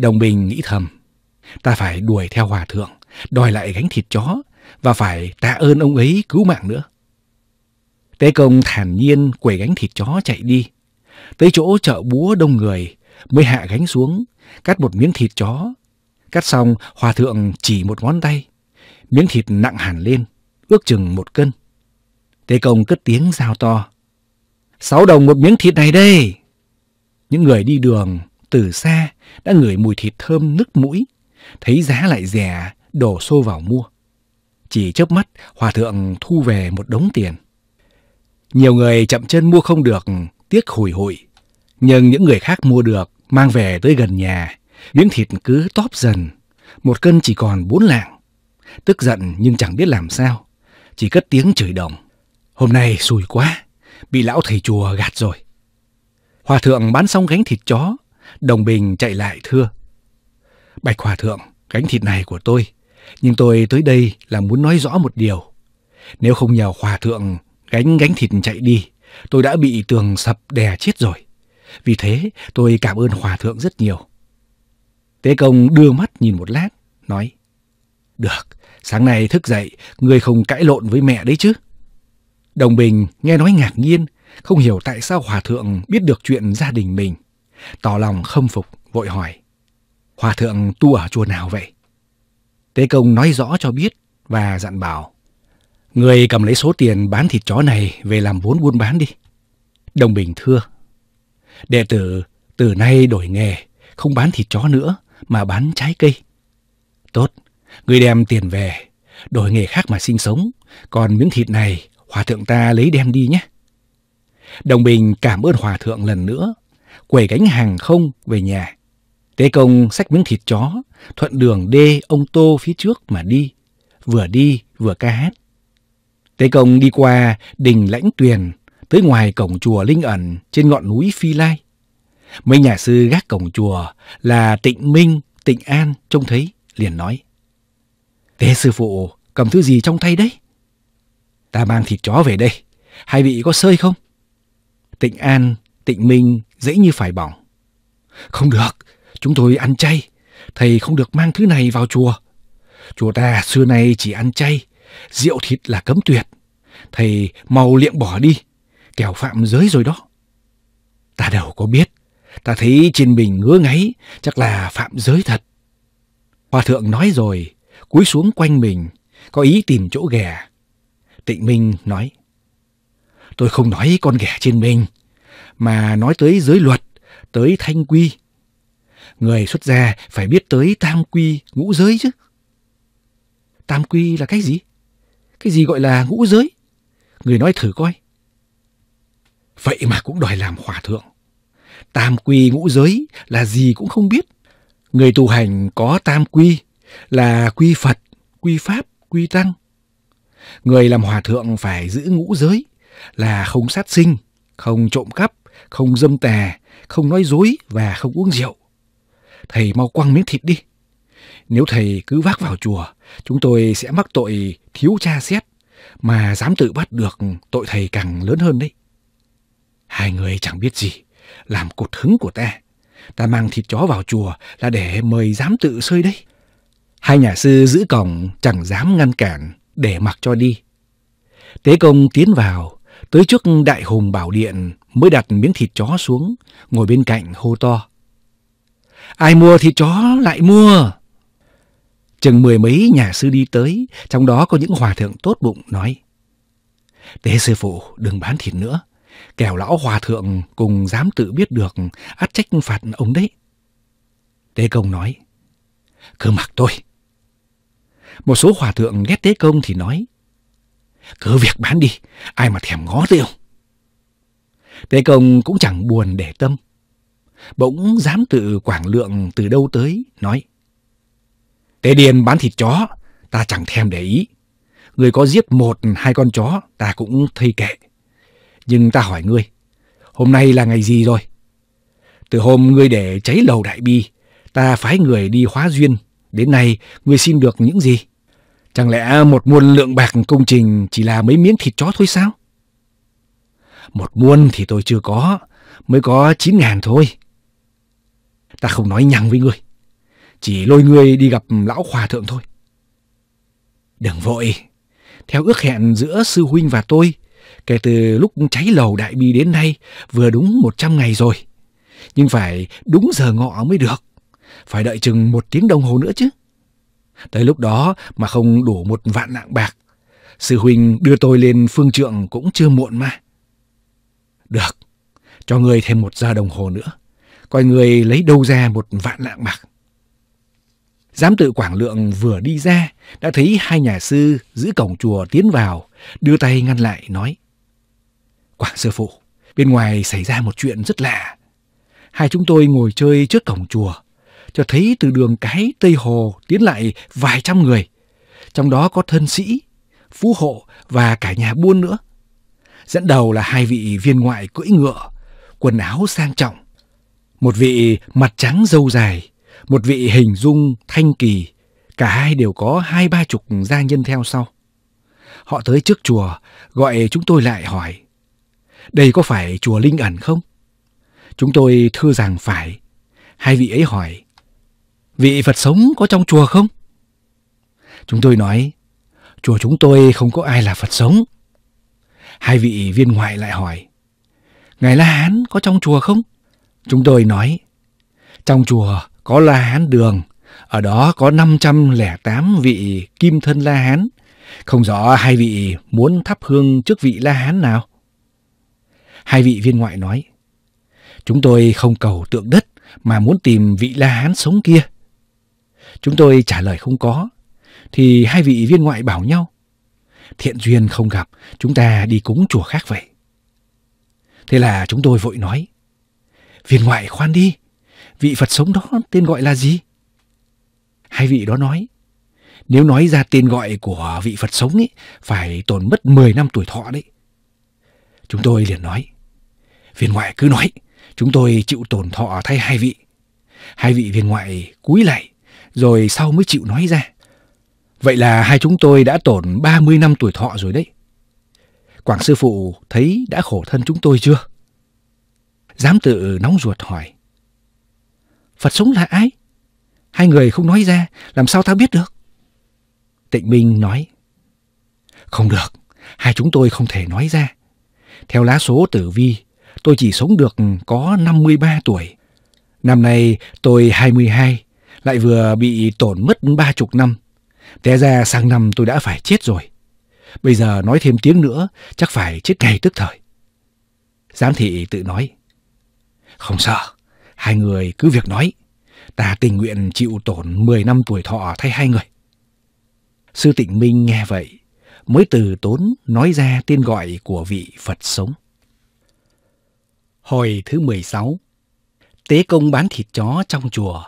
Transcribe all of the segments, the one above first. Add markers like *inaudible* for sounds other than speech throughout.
Đồng Bình nghĩ thầm, ta phải đuổi theo hòa thượng, đòi lại gánh thịt chó và phải tạ ơn ông ấy cứu mạng nữa. Tế công thản nhiên quẩy gánh thịt chó chạy đi. Tới chỗ chợ búa đông người mới hạ gánh xuống, cắt một miếng thịt chó. Cắt xong, hòa thượng chỉ một ngón tay. Miếng thịt nặng hẳn lên, ước chừng một cân. Tế công cất tiếng giao to. Sáu đồng một miếng thịt này đây! Những người đi đường từ xa đã ngửi mùi thịt thơm nức mũi, thấy giá lại rẻ, đổ xô vào mua. Chỉ chớp mắt, hòa thượng thu về một đống tiền. Nhiều người chậm chân mua không được, tiếc hủi hụi. Nhưng những người khác mua được, mang về tới gần nhà, miếng thịt cứ tóp dần, một cân chỉ còn bốn lạng. Tức giận nhưng chẳng biết làm sao, chỉ cất tiếng chửi đồng. Hôm nay xui quá, bị lão thầy chùa gạt rồi. Hòa thượng bán xong gánh thịt chó, Đồng Bình chạy lại thưa. Bạch Hòa Thượng, gánh thịt này của tôi. Nhưng tôi tới đây là muốn nói rõ một điều. Nếu không nhờ Hòa Thượng gánh gánh thịt chạy đi, tôi đã bị tường sập đè chết rồi. Vì thế tôi cảm ơn Hòa Thượng rất nhiều. Tế công đưa mắt nhìn một lát, nói. Được, sáng nay thức dậy, ngươi không cãi lộn với mẹ đấy chứ. Đồng Bình nghe nói ngạc nhiên, không hiểu tại sao Hòa Thượng biết được chuyện gia đình mình tỏ lòng khâm phục, vội hỏi. Hòa thượng tu ở chùa nào vậy? Tế công nói rõ cho biết và dặn bảo. Người cầm lấy số tiền bán thịt chó này về làm vốn buôn bán đi. Đồng Bình thưa. Đệ tử từ nay đổi nghề, không bán thịt chó nữa mà bán trái cây. Tốt, người đem tiền về, đổi nghề khác mà sinh sống, còn miếng thịt này hòa thượng ta lấy đem đi nhé. Đồng Bình cảm ơn hòa thượng lần nữa quẩy gánh hàng không về nhà. Tế công xách miếng thịt chó, thuận đường đê ông Tô phía trước mà đi, vừa đi vừa ca hát. Tế công đi qua đình lãnh tuyền, tới ngoài cổng chùa Linh Ẩn trên ngọn núi Phi Lai. Mấy nhà sư gác cổng chùa là Tịnh Minh, Tịnh An trông thấy, liền nói. Tế sư phụ, cầm thứ gì trong tay đấy? Ta mang thịt chó về đây, hai vị có sơi không? Tịnh An, Tịnh Minh dễ như phải bỏng. Không được, chúng tôi ăn chay, thầy không được mang thứ này vào chùa. Chùa ta xưa nay chỉ ăn chay, rượu thịt là cấm tuyệt. Thầy mau liệng bỏ đi, kẻo phạm giới rồi đó. Ta đâu có biết, ta thấy trên mình ngứa ngáy, chắc là phạm giới thật. Hòa thượng nói rồi, cúi xuống quanh mình, có ý tìm chỗ ghẻ. Tịnh Minh nói, tôi không nói con ghẻ trên mình, mà nói tới giới luật, tới thanh quy. Người xuất gia phải biết tới tam quy ngũ giới chứ. Tam quy là cái gì? Cái gì gọi là ngũ giới? Người nói thử coi. Vậy mà cũng đòi làm hòa thượng. Tam quy ngũ giới là gì cũng không biết. Người tu hành có tam quy là quy Phật, quy Pháp, quy Tăng. Người làm hòa thượng phải giữ ngũ giới là không sát sinh, không trộm cắp, không dâm tà, không nói dối và không uống rượu. Thầy mau quăng miếng thịt đi. Nếu thầy cứ vác vào chùa, chúng tôi sẽ mắc tội thiếu cha xét, mà dám tự bắt được tội thầy càng lớn hơn đấy. Hai người chẳng biết gì, làm cột hứng của ta. Ta mang thịt chó vào chùa là để mời dám tự sơi đấy. Hai nhà sư giữ cổng chẳng dám ngăn cản để mặc cho đi. Tế công tiến vào, tới trước đại hùng bảo điện mới đặt miếng thịt chó xuống, ngồi bên cạnh hô to. Ai mua thịt chó lại mua. Chừng mười mấy nhà sư đi tới, trong đó có những hòa thượng tốt bụng nói. Tế sư phụ đừng bán thịt nữa, kẻo lão hòa thượng cùng dám tự biết được át trách phạt ông đấy. Tế công nói, cứ mặc tôi. Một số hòa thượng ghét tế công thì nói, cứ việc bán đi, ai mà thèm ngó tới ông. Thế công cũng chẳng buồn để tâm. Bỗng dám tự quảng lượng từ đâu tới, nói. Tế điền bán thịt chó, ta chẳng thèm để ý. Người có giết một hai con chó, ta cũng thây kệ. Nhưng ta hỏi ngươi, hôm nay là ngày gì rồi? Từ hôm ngươi để cháy lầu đại bi, ta phái người đi hóa duyên. Đến nay, ngươi xin được những gì? Chẳng lẽ một muôn lượng bạc công trình chỉ là mấy miếng thịt chó thôi sao? Một muôn thì tôi chưa có, mới có chín ngàn thôi. Ta không nói nhằng với ngươi, chỉ lôi ngươi đi gặp lão hòa thượng thôi. Đừng vội, theo ước hẹn giữa sư huynh và tôi, kể từ lúc cháy lầu đại bi đến nay vừa đúng một trăm ngày rồi. Nhưng phải đúng giờ ngọ mới được, phải đợi chừng một tiếng đồng hồ nữa chứ. Tới lúc đó mà không đủ một vạn lạng bạc, sư huynh đưa tôi lên phương trượng cũng chưa muộn mà. Được, cho ngươi thêm một giờ đồng hồ nữa. Coi ngươi lấy đâu ra một vạn lạng bạc. Giám tự Quảng Lượng vừa đi ra, đã thấy hai nhà sư giữ cổng chùa tiến vào, đưa tay ngăn lại nói. Quảng sư phụ, bên ngoài xảy ra một chuyện rất lạ. Hai chúng tôi ngồi chơi trước cổng chùa, cho thấy từ đường cái Tây Hồ tiến lại vài trăm người. Trong đó có thân sĩ, phú hộ và cả nhà buôn nữa. Dẫn đầu là hai vị viên ngoại cưỡi ngựa, quần áo sang trọng. Một vị mặt trắng dâu dài, một vị hình dung thanh kỳ. Cả hai đều có hai ba chục gia nhân theo sau. Họ tới trước chùa, gọi chúng tôi lại hỏi. Đây có phải chùa Linh ẩn không? Chúng tôi thưa rằng phải. Hai vị ấy hỏi. Vị Phật sống có trong chùa không? Chúng tôi nói, chùa chúng tôi không có ai là Phật sống. Hai vị viên ngoại lại hỏi, Ngài La Hán có trong chùa không? Chúng tôi nói, trong chùa có La Hán đường, ở đó có năm trăm lẻ tám vị kim thân La Hán. Không rõ hai vị muốn thắp hương trước vị La Hán nào? Hai vị viên ngoại nói, chúng tôi không cầu tượng đất mà muốn tìm vị La Hán sống kia. Chúng tôi trả lời không có, thì hai vị viên ngoại bảo nhau, thiện duyên không gặp, chúng ta đi cúng chùa khác vậy. Thế là chúng tôi vội nói, viên ngoại khoan đi, vị Phật sống đó tên gọi là gì? Hai vị đó nói, nếu nói ra tên gọi của vị Phật sống ấy, phải tổn mất 10 năm tuổi thọ đấy. Chúng tôi liền nói, viên ngoại cứ nói, chúng tôi chịu tổn thọ thay hai vị. Hai vị viên ngoại cúi lại, rồi sau mới chịu nói ra. Vậy là hai chúng tôi đã tổn 30 năm tuổi thọ rồi đấy. Quảng sư phụ thấy đã khổ thân chúng tôi chưa? Giám tự nóng ruột hỏi. Phật sống là ai? Hai người không nói ra, làm sao ta biết được? Tịnh Minh nói. Không được, hai chúng tôi không thể nói ra. Theo lá số tử vi, tôi chỉ sống được có 53 tuổi. Năm nay tôi 22, lại vừa bị tổn mất ba chục năm Té ra sang năm tôi đã phải chết rồi. Bây giờ nói thêm tiếng nữa, chắc phải chết ngay tức thời. Giám thị tự nói. Không sợ, hai người cứ việc nói. Ta tình nguyện chịu tổn 10 năm tuổi thọ thay hai người. Sư Tịnh Minh nghe vậy, mới từ tốn nói ra tên gọi của vị Phật sống. Hồi thứ 16 Tế công bán thịt chó trong chùa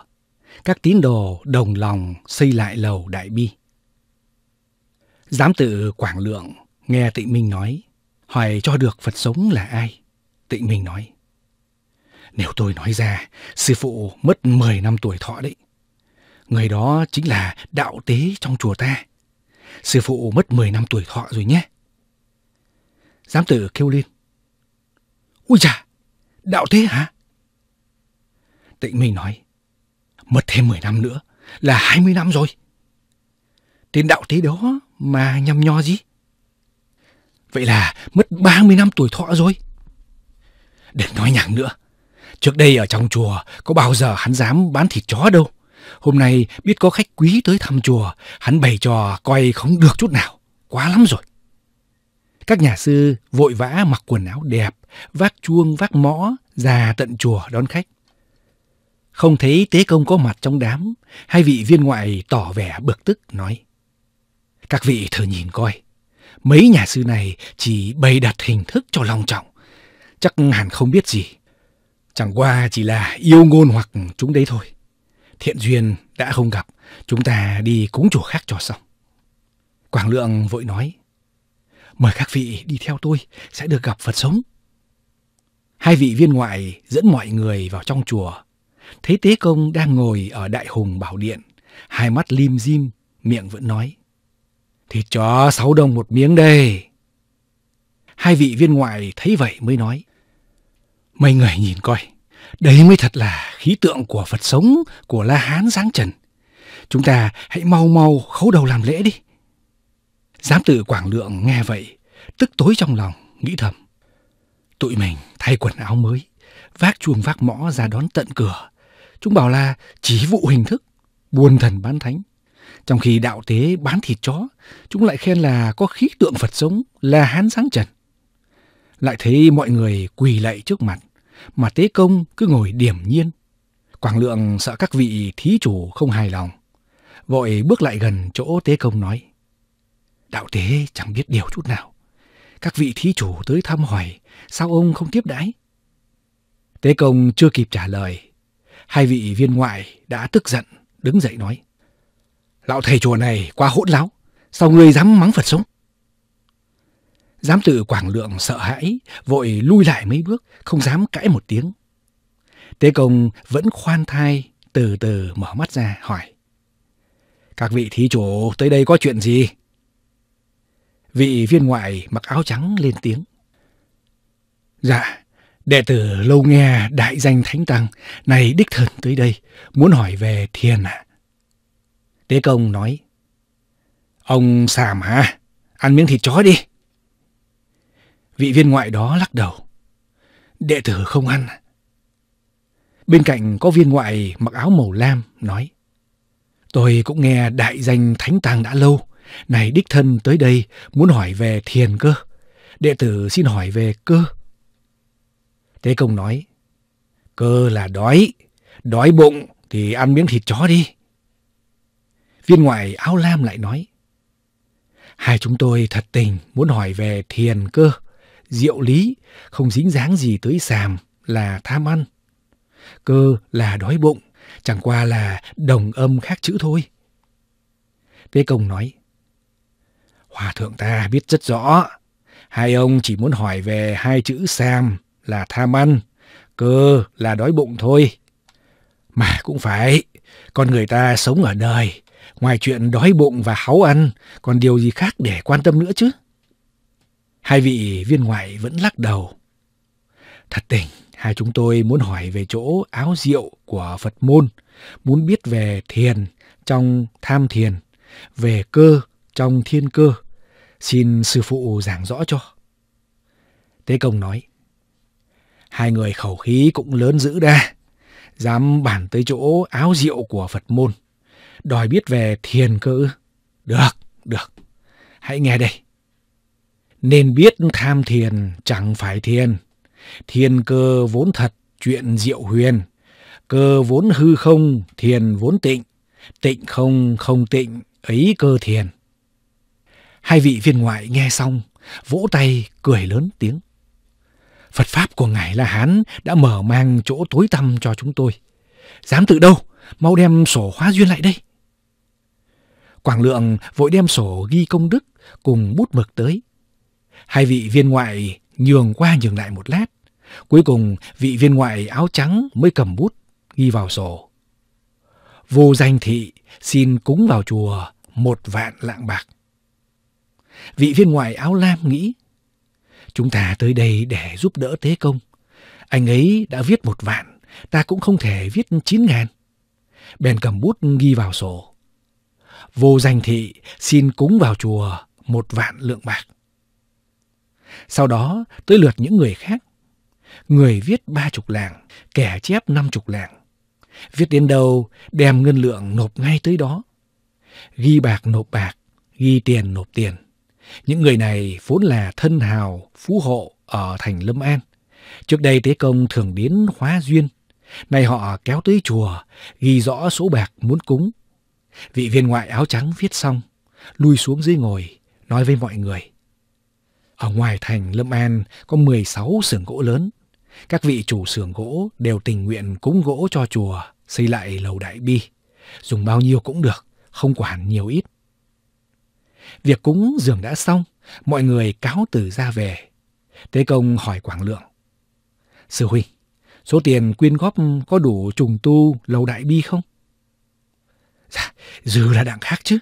các tín đồ đồng lòng xây lại lầu Đại Bi. Giám tự Quảng Lượng nghe Tịnh Minh nói, hỏi cho được Phật sống là ai? Tịnh Minh nói, nếu tôi nói ra, sư phụ mất 10 năm tuổi thọ đấy. Người đó chính là đạo tế trong chùa ta. Sư phụ mất 10 năm tuổi thọ rồi nhé. Giám tử kêu lên. ui chà, đạo tế hả? Tịnh Minh nói mất thêm 10 năm nữa là 20 năm rồi. Tên đạo tế đó mà nhầm nho gì? Vậy là mất 30 năm tuổi thọ rồi. Đừng nói nhằng nữa. Trước đây ở trong chùa có bao giờ hắn dám bán thịt chó đâu. Hôm nay biết có khách quý tới thăm chùa, hắn bày trò coi không được chút nào. Quá lắm rồi. Các nhà sư vội vã mặc quần áo đẹp, vác chuông, vác mõ, ra tận chùa đón khách. Không thấy tế công có mặt trong đám, hai vị viên ngoại tỏ vẻ bực tức nói. Các vị thử nhìn coi, mấy nhà sư này chỉ bày đặt hình thức cho long trọng, chắc hẳn không biết gì. Chẳng qua chỉ là yêu ngôn hoặc chúng đấy thôi. Thiện duyên đã không gặp, chúng ta đi cúng chùa khác cho xong. Quảng Lượng vội nói, mời các vị đi theo tôi, sẽ được gặp Phật sống. Hai vị viên ngoại dẫn mọi người vào trong chùa, Thấy Tế Công đang ngồi ở đại hùng bảo điện, hai mắt lim dim, miệng vẫn nói. thì cho sáu đồng một miếng đây. Hai vị viên ngoại thấy vậy mới nói. Mấy người nhìn coi, đấy mới thật là khí tượng của Phật sống, của La Hán Giáng Trần. Chúng ta hãy mau mau khấu đầu làm lễ đi. Giám tự Quảng Lượng nghe vậy, tức tối trong lòng, nghĩ thầm. Tụi mình thay quần áo mới, vác chuông vác mõ ra đón tận cửa, Chúng bảo là chỉ vụ hình thức, buôn thần bán thánh. Trong khi đạo tế bán thịt chó, chúng lại khen là có khí tượng Phật sống, là hán sáng trần. Lại thấy mọi người quỳ lạy trước mặt, mà tế công cứ ngồi điểm nhiên. Quảng lượng sợ các vị thí chủ không hài lòng, vội bước lại gần chỗ tế công nói. Đạo tế chẳng biết điều chút nào. Các vị thí chủ tới thăm hỏi, sao ông không tiếp đãi? Tế công chưa kịp trả lời hai vị viên ngoại đã tức giận, đứng dậy nói. Lão thầy chùa này quá hỗn láo, sao ngươi dám mắng Phật sống? Giám tự Quảng Lượng sợ hãi, vội lui lại mấy bước, không dám cãi một tiếng. Tế công vẫn khoan thai, từ từ mở mắt ra hỏi. Các vị thí chủ tới đây có chuyện gì? Vị viên ngoại mặc áo trắng lên tiếng. Dạ, Đệ tử lâu nghe đại danh Thánh Tăng, này đích thân tới đây, muốn hỏi về thiền ạ. À? Tế công nói, Ông xàm hả? Ăn miếng thịt chó đi. Vị viên ngoại đó lắc đầu. Đệ tử không ăn. Bên cạnh có viên ngoại mặc áo màu lam nói. Tôi cũng nghe đại danh Thánh Tăng đã lâu. Này đích thân tới đây muốn hỏi về thiền cơ. Đệ tử xin hỏi về cơ. Tế công nói, cơ là đói, đói bụng thì ăn miếng thịt chó đi. Viên ngoại áo lam lại nói, hai chúng tôi thật tình muốn hỏi về thiền cơ, diệu lý, không dính dáng gì tới sàm là tham ăn. Cơ là đói bụng, chẳng qua là đồng âm khác chữ thôi. Tế công nói, Hòa thượng ta biết rất rõ, hai ông chỉ muốn hỏi về hai chữ Sam là tham ăn, cơ là đói bụng thôi. Mà cũng phải, con người ta sống ở đời, ngoài chuyện đói bụng và háu ăn, còn điều gì khác để quan tâm nữa chứ? Hai vị viên ngoại vẫn lắc đầu. Thật tình, hai chúng tôi muốn hỏi về chỗ áo rượu của Phật môn, muốn biết về thiền trong tham thiền, về cơ trong thiên cơ. Xin sư phụ giảng rõ cho. Tế công nói, Hai người khẩu khí cũng lớn dữ đa, dám bản tới chỗ áo rượu của Phật môn. Đòi biết về thiền cơ Được, được, hãy nghe đây. Nên biết tham thiền chẳng phải thiền. Thiền cơ vốn thật, chuyện diệu huyền. Cơ vốn hư không, thiền vốn tịnh. Tịnh không, không tịnh, ấy cơ thiền. Hai vị viên ngoại nghe xong, vỗ tay cười lớn tiếng. Phật Pháp của Ngài La Hán đã mở mang chỗ tối tăm cho chúng tôi. Dám tự đâu? Mau đem sổ hóa duyên lại đây. Quảng Lượng vội đem sổ ghi công đức cùng bút mực tới. Hai vị viên ngoại nhường qua nhường lại một lát. Cuối cùng vị viên ngoại áo trắng mới cầm bút ghi vào sổ. Vô danh thị xin cúng vào chùa một vạn lạng bạc. Vị viên ngoại áo lam nghĩ Chúng ta tới đây để giúp đỡ Tế Công. Anh ấy đã viết một vạn, ta cũng không thể viết chín ngàn. Bèn cầm bút ghi vào sổ. Vô danh thị xin cúng vào chùa một vạn lượng bạc. Sau đó tới lượt những người khác. Người viết ba chục làng, kẻ chép năm chục làng. Viết đến đâu, đem ngân lượng nộp ngay tới đó. Ghi bạc nộp bạc, ghi tiền nộp tiền. Những người này vốn là thân hào, phú hộ ở thành Lâm An. Trước đây Tế Công thường đến hóa duyên. Nay họ kéo tới chùa, ghi rõ số bạc muốn cúng. Vị viên ngoại áo trắng viết xong, lui xuống dưới ngồi, nói với mọi người. Ở ngoài thành Lâm An có 16 xưởng gỗ lớn. Các vị chủ xưởng gỗ đều tình nguyện cúng gỗ cho chùa, xây lại lầu đại bi. Dùng bao nhiêu cũng được, không quản nhiều ít. Việc cúng dường đã xong, mọi người cáo từ ra về. Tế công hỏi Quảng Lượng. Sư huynh, số tiền quyên góp có đủ trùng tu lầu đại bi không? Dạ, dư là đặng khác chứ.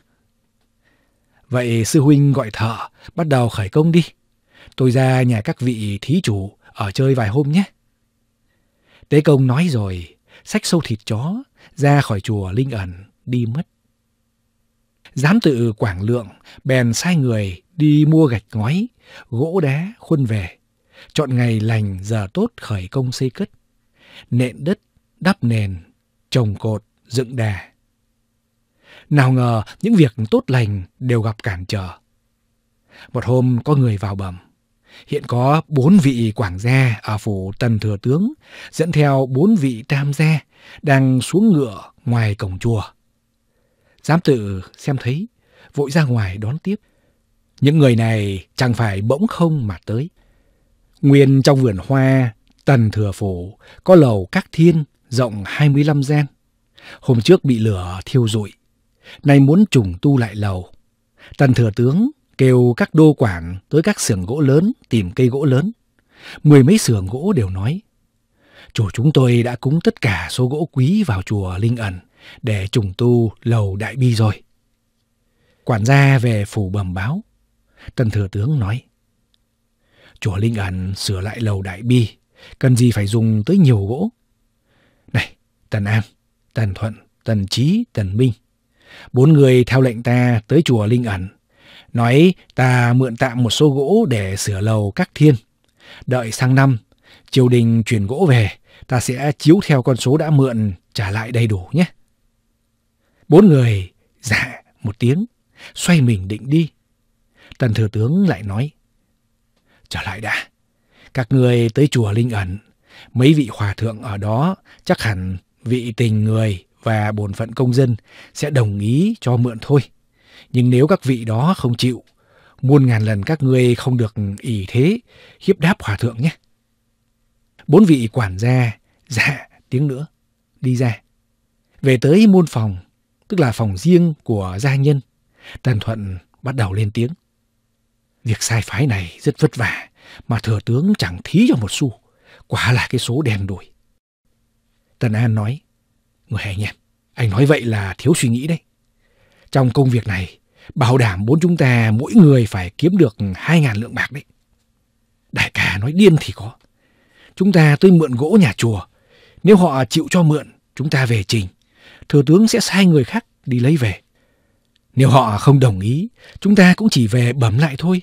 Vậy sư huynh gọi thợ, bắt đầu khởi công đi. Tôi ra nhà các vị thí chủ, ở chơi vài hôm nhé. Tế công nói rồi, sách sâu thịt chó, ra khỏi chùa Linh ẩn, đi mất dám tự quảng lượng, bèn sai người đi mua gạch ngói, gỗ đá khuân về. Chọn ngày lành giờ tốt khởi công xây cất. Nện đất, đắp nền, trồng cột, dựng đà. Nào ngờ những việc tốt lành đều gặp cản trở. Một hôm có người vào bẩm. Hiện có bốn vị quảng gia ở phủ Tần Thừa Tướng, dẫn theo bốn vị tam gia, đang xuống ngựa ngoài cổng chùa. Giám tự xem thấy, vội ra ngoài đón tiếp. Những người này chẳng phải bỗng không mà tới. Nguyên trong vườn hoa Tần Thừa Phổ có lầu các thiên rộng hai mươi lăm gian. Hôm trước bị lửa thiêu rụi, nay muốn trùng tu lại lầu. Tần Thừa Tướng kêu các đô quản tới các xưởng gỗ lớn tìm cây gỗ lớn. Mười mấy xưởng gỗ đều nói, chủ chúng tôi đã cúng tất cả số gỗ quý vào chùa Linh Ẩn để trùng tu lầu đại bi rồi. Quản gia về phủ bẩm báo. Tân thừa tướng nói. Chùa Linh ẩn sửa lại lầu đại bi, cần gì phải dùng tới nhiều gỗ. Này, Tần An, Tần Thuận, Tần Chí, Tần Minh. Bốn người theo lệnh ta tới chùa Linh ẩn. Nói ta mượn tạm một số gỗ để sửa lầu các thiên. Đợi sang năm, triều đình chuyển gỗ về, ta sẽ chiếu theo con số đã mượn trả lại đầy đủ nhé. Bốn người dạ một tiếng, xoay mình định đi. Tần thừa tướng lại nói, trở lại đã, các người tới chùa Linh Ẩn, mấy vị hòa thượng ở đó chắc hẳn vị tình người và bổn phận công dân sẽ đồng ý cho mượn thôi. Nhưng nếu các vị đó không chịu, muôn ngàn lần các ngươi không được ỷ thế, hiếp đáp hòa thượng nhé. Bốn vị quản gia, dạ, tiếng nữa, đi ra. Về tới môn phòng, tức là phòng riêng của gia nhân, Tần Thuận bắt đầu lên tiếng. Việc sai phái này rất vất vả, mà thừa tướng chẳng thí cho một xu, quả là cái số đen đủi. Tần An nói, Người anh em, anh nói vậy là thiếu suy nghĩ đấy. Trong công việc này, bảo đảm bốn chúng ta mỗi người phải kiếm được hai ngàn lượng bạc đấy. Đại ca nói điên thì có. Chúng ta tới mượn gỗ nhà chùa. Nếu họ chịu cho mượn, chúng ta về trình thừa tướng sẽ sai người khác đi lấy về. Nếu họ không đồng ý, chúng ta cũng chỉ về bẩm lại thôi.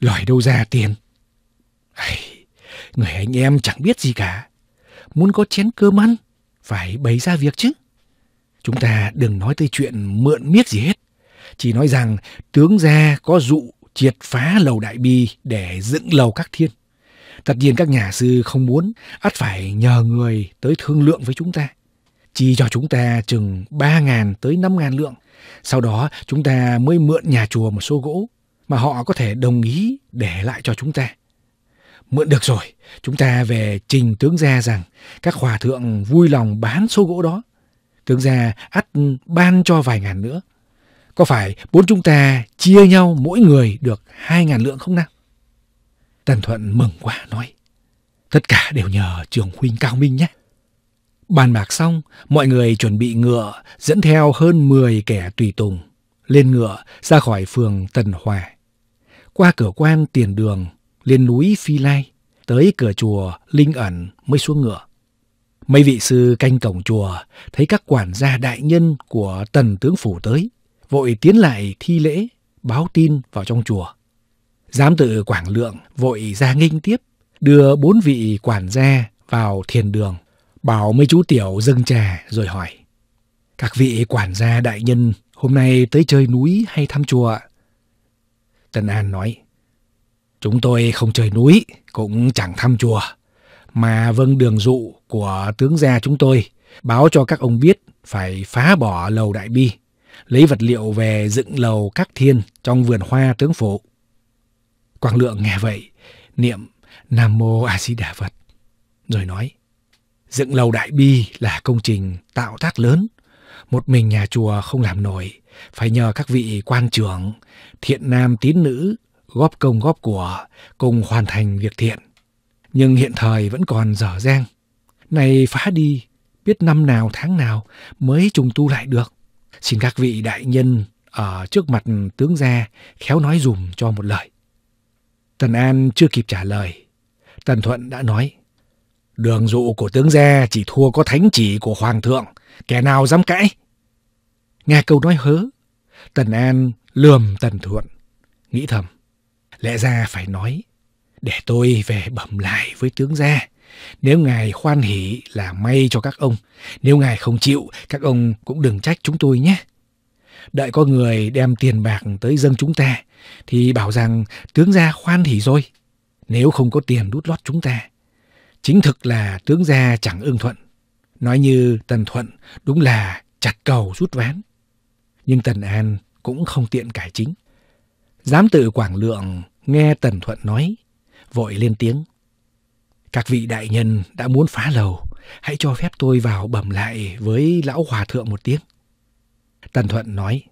Lòi đâu ra tiền? Ai, người anh em chẳng biết gì cả. Muốn có chén cơm ăn, phải bày ra việc chứ. Chúng ta đừng nói tới chuyện mượn miết gì hết. Chỉ nói rằng tướng gia có dụ triệt phá lầu đại bi để dựng lầu các thiên. Tất nhiên các nhà sư không muốn, ắt phải nhờ người tới thương lượng với chúng ta chi cho chúng ta chừng 3.000 tới 5.000 lượng. Sau đó chúng ta mới mượn nhà chùa một số gỗ mà họ có thể đồng ý để lại cho chúng ta. Mượn được rồi, chúng ta về trình tướng gia rằng các hòa thượng vui lòng bán số gỗ đó. Tướng gia ắt ban cho vài ngàn nữa. Có phải bốn chúng ta chia nhau mỗi người được hai ngàn lượng không nào? Tần Thuận mừng quá nói. Tất cả đều nhờ trường huynh cao minh nhé. Bàn bạc xong, mọi người chuẩn bị ngựa, dẫn theo hơn 10 kẻ tùy tùng, lên ngựa ra khỏi phường Tần Hòa. Qua cửa quan tiền đường, lên núi Phi Lai, tới cửa chùa Linh Ẩn mới xuống ngựa. Mấy vị sư canh cổng chùa thấy các quản gia đại nhân của tần tướng phủ tới, vội tiến lại thi lễ, báo tin vào trong chùa. Giám tự Quảng Lượng vội ra nghinh tiếp, đưa bốn vị quản gia vào thiền đường. Bảo mấy chú tiểu dâng trà rồi hỏi. Các vị quản gia đại nhân hôm nay tới chơi núi hay thăm chùa Tân An nói. Chúng tôi không chơi núi, cũng chẳng thăm chùa, mà vâng đường dụ của tướng gia chúng tôi báo cho các ông biết phải phá bỏ lầu đại bi, lấy vật liệu về dựng lầu các thiên trong vườn hoa tướng phủ. Quang Lượng nghe vậy, niệm Nam Mô A Di Đà Phật, rồi nói Dựng lầu Đại Bi là công trình tạo tác lớn. Một mình nhà chùa không làm nổi, phải nhờ các vị quan trưởng, thiện nam tín nữ góp công góp của cùng hoàn thành việc thiện. Nhưng hiện thời vẫn còn dở dang. Này phá đi, biết năm nào tháng nào mới trùng tu lại được. Xin các vị đại nhân ở trước mặt tướng gia khéo nói dùm cho một lời. Tần An chưa kịp trả lời. Tần Thuận đã nói. Đường dụ của tướng gia chỉ thua có thánh chỉ của hoàng thượng, kẻ nào dám cãi? Nghe câu nói hớ, Tần An lườm Tần Thuận, nghĩ thầm. Lẽ ra phải nói, để tôi về bẩm lại với tướng gia. Nếu ngài khoan hỉ là may cho các ông, nếu ngài không chịu, các ông cũng đừng trách chúng tôi nhé. Đợi có người đem tiền bạc tới dâng chúng ta, thì bảo rằng tướng gia khoan hỉ rồi. Nếu không có tiền đút lót chúng ta, Chính thực là tướng gia chẳng ưng thuận. Nói như Tần Thuận đúng là chặt cầu rút ván. Nhưng Tần An cũng không tiện cải chính. Giám tự Quảng Lượng nghe Tần Thuận nói, vội lên tiếng. Các vị đại nhân đã muốn phá lầu, hãy cho phép tôi vào bẩm lại với lão hòa thượng một tiếng. Tần Thuận nói,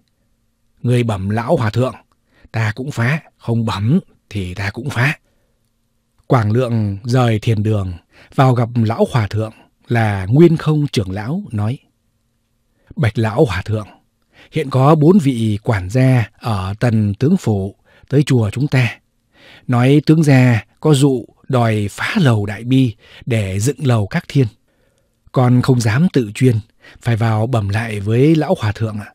người bẩm lão hòa thượng, ta cũng phá, không bẩm thì ta cũng phá. Quảng Lượng rời thiền đường, vào gặp lão hòa thượng là Nguyên Không trưởng lão nói. Bạch lão hòa thượng, hiện có bốn vị quản gia ở tần tướng phủ tới chùa chúng ta. Nói tướng gia có dụ đòi phá lầu đại bi để dựng lầu các thiên. Con không dám tự chuyên, phải vào bẩm lại với lão hòa thượng ạ.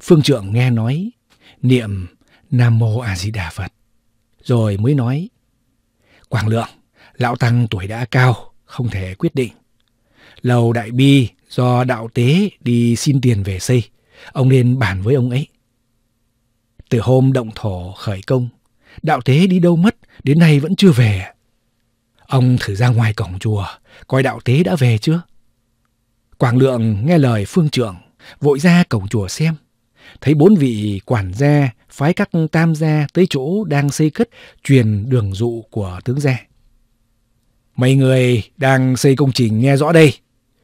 Phương trượng nghe nói, niệm Nam Mô A Di Đà Phật. Rồi mới nói, Quảng Lượng, lão tăng tuổi đã cao, không thể quyết định. Lầu Đại Bi do đạo tế đi xin tiền về xây, ông nên bàn với ông ấy. Từ hôm động thổ khởi công, đạo tế đi đâu mất, đến nay vẫn chưa về. Ông thử ra ngoài cổng chùa, coi đạo tế đã về chưa? Quảng Lượng nghe lời phương trưởng, vội ra cổng chùa xem. Thấy bốn vị quản gia phái các tam gia tới chỗ đang xây cất truyền đường dụ của tướng gia. Mấy người đang xây công trình nghe rõ đây.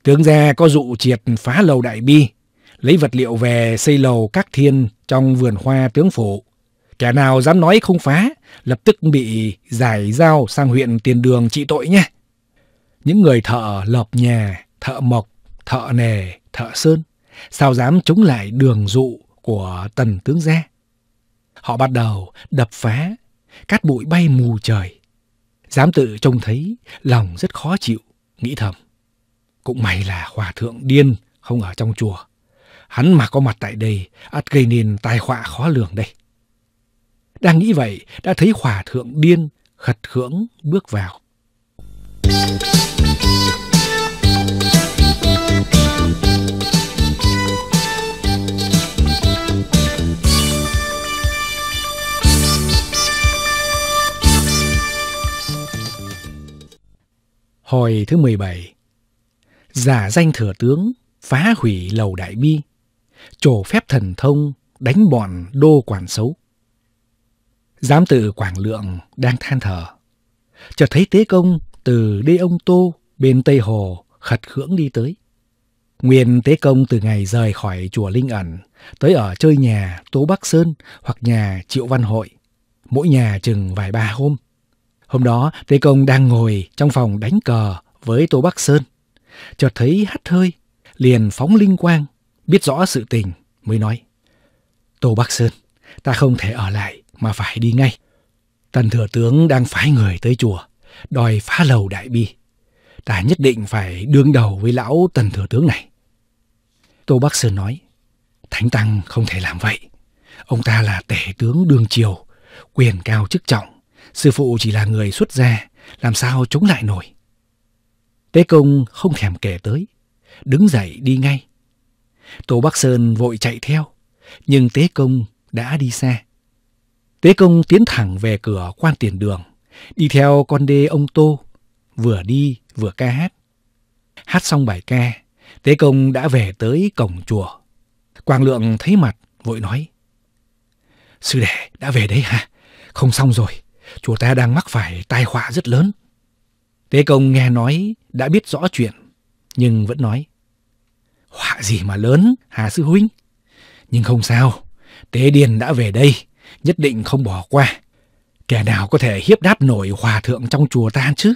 Tướng gia có dụ triệt phá lầu đại bi, lấy vật liệu về xây lầu các thiên trong vườn hoa tướng phủ. Kẻ nào dám nói không phá, lập tức bị giải giao sang huyện tiền đường trị tội nhé. Những người thợ lợp nhà, thợ mộc, thợ nề, thợ sơn, sao dám chống lại đường dụ của tần tướng gia. Họ bắt đầu đập phá, cát bụi bay mù trời. Giám tự trông thấy, lòng rất khó chịu, nghĩ thầm. Cũng may là hòa thượng điên không ở trong chùa. Hắn mà có mặt tại đây, ắt gây nên tai họa khó lường đây. Đang nghĩ vậy, đã thấy hòa thượng điên khật khưỡng bước vào. Hồi thứ 17 Giả danh thừa tướng, phá hủy lầu đại bi, trổ phép thần thông, đánh bọn đô quản xấu. Giám tự Quảng Lượng đang than thở. Chợt thấy tế công từ đê ông Tô bên Tây Hồ khật khưỡng đi tới. Nguyên tế công từ ngày rời khỏi chùa Linh Ẩn, tới ở chơi nhà Tố Bắc Sơn hoặc nhà Triệu Văn Hội. Mỗi nhà chừng vài ba hôm. Hôm đó, Tế Công đang ngồi trong phòng đánh cờ với Tô Bắc Sơn. Chợt thấy hắt hơi, liền phóng linh quang, biết rõ sự tình, mới nói. Tô Bắc Sơn, ta không thể ở lại mà phải đi ngay. Tần Thừa Tướng đang phái người tới chùa, đòi phá lầu đại bi. Ta nhất định phải đương đầu với lão Tần Thừa Tướng này. Tô Bắc Sơn nói, Thánh Tăng không thể làm vậy. Ông ta là tể tướng đương triều, quyền cao chức trọng Sư phụ chỉ là người xuất gia, làm sao chống lại nổi. Tế công không thèm kể tới, đứng dậy đi ngay. Tổ Bắc Sơn vội chạy theo, nhưng Tế công đã đi xa. Tế công tiến thẳng về cửa quan tiền đường, đi theo con đê ông Tô, vừa đi vừa ca hát. Hát xong bài ca, Tế công đã về tới cổng chùa. Quang Lượng thấy mặt, vội nói. Sư đệ đã về đấy hả? Không xong rồi, Chùa ta đang mắc phải tai họa rất lớn. Tế công nghe nói đã biết rõ chuyện, nhưng vẫn nói. Họa gì mà lớn, Hà Sư Huynh? Nhưng không sao, Tế Điền đã về đây, nhất định không bỏ qua. Kẻ nào có thể hiếp đáp nổi hòa thượng trong chùa ta chứ?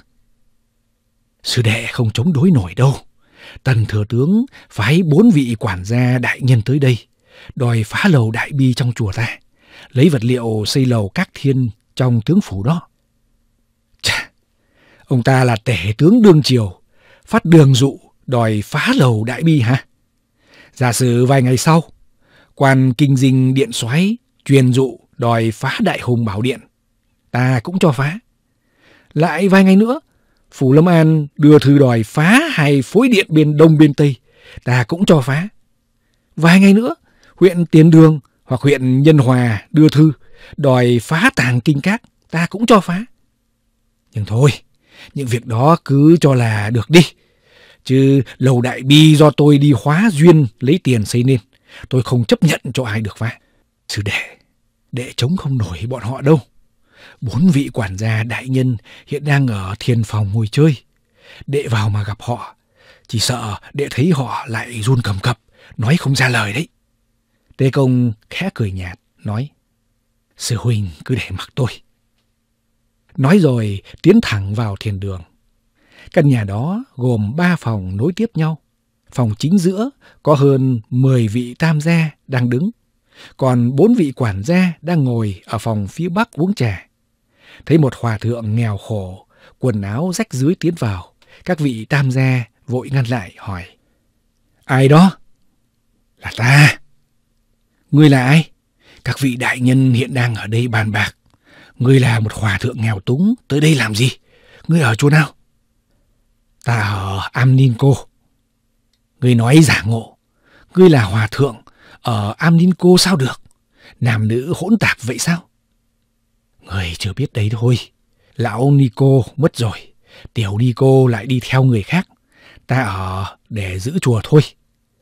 Sư đệ không chống đối nổi đâu. Tần thừa tướng phái bốn vị quản gia đại nhân tới đây, đòi phá lầu đại bi trong chùa ta, lấy vật liệu xây lầu các thiên trong tướng phủ đó. Chà, ông ta là tể tướng đương triều, phát đường dụ đòi phá lầu đại bi hả? Giả sử vài ngày sau, quan kinh dinh điện xoáy truyền dụ đòi phá đại hùng bảo điện, ta cũng cho phá. Lại vài ngày nữa, phủ Lâm An đưa thư đòi phá hai phối điện bên đông bên tây, ta cũng cho phá. Vài ngày nữa, huyện Tiến Đường hoặc huyện Nhân Hòa đưa thư đòi phá tàn kinh các, ta cũng cho phá. Nhưng thôi, những việc đó cứ cho là được đi. Chứ lầu đại bi do tôi đi hóa duyên lấy tiền xây nên, tôi không chấp nhận cho ai được phá. sư đệ đệ chống không nổi bọn họ đâu. Bốn vị quản gia đại nhân hiện đang ở thiền phòng ngồi chơi. Đệ vào mà gặp họ, chỉ sợ đệ thấy họ lại run cầm cập, nói không ra lời đấy. Tê Công khẽ cười nhạt, nói. Sư Huynh cứ để mặc tôi. Nói rồi tiến thẳng vào thiền đường. Căn nhà đó gồm ba phòng nối tiếp nhau. Phòng chính giữa có hơn 10 vị tam gia đang đứng, còn bốn vị quản gia đang ngồi ở phòng phía bắc uống trà. Thấy một hòa thượng nghèo khổ, quần áo rách dưới tiến vào, các vị tam gia vội ngăn lại hỏi. Ai đó? Là ta. Ngươi là ai? các vị đại nhân hiện đang ở đây bàn bạc. Ngươi là một hòa thượng nghèo túng, tới đây làm gì? Ngươi ở chỗ nào? Ta ở Amninco. Ngươi nói giả ngộ. Ngươi là hòa thượng, ở Amninco sao được? Nam nữ hỗn tạp vậy sao? Ngươi chưa biết đấy thôi. Lão Nico mất rồi. Tiểu Nico lại đi theo người khác. Ta ở để giữ chùa thôi.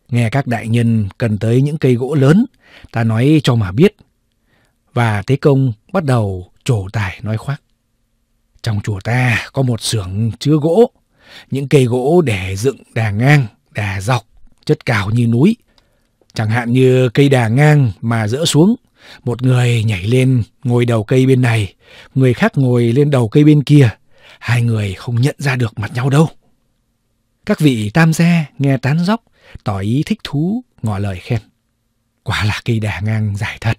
Nghe các đại nhân cần tới những cây gỗ lớn, ta nói cho mà biết. Và Thế Công bắt đầu trổ tài nói khoác. Trong chùa ta có một xưởng chứa gỗ, những cây gỗ để dựng đà ngang, đà dọc, chất cao như núi. Chẳng hạn như cây đà ngang mà rỡ xuống, một người nhảy lên ngồi đầu cây bên này, người khác ngồi lên đầu cây bên kia. Hai người không nhận ra được mặt nhau đâu. Các vị tam gia nghe tán dóc tỏ ý thích thú ngỏ lời khen. Quả là cây đà ngang dài thật.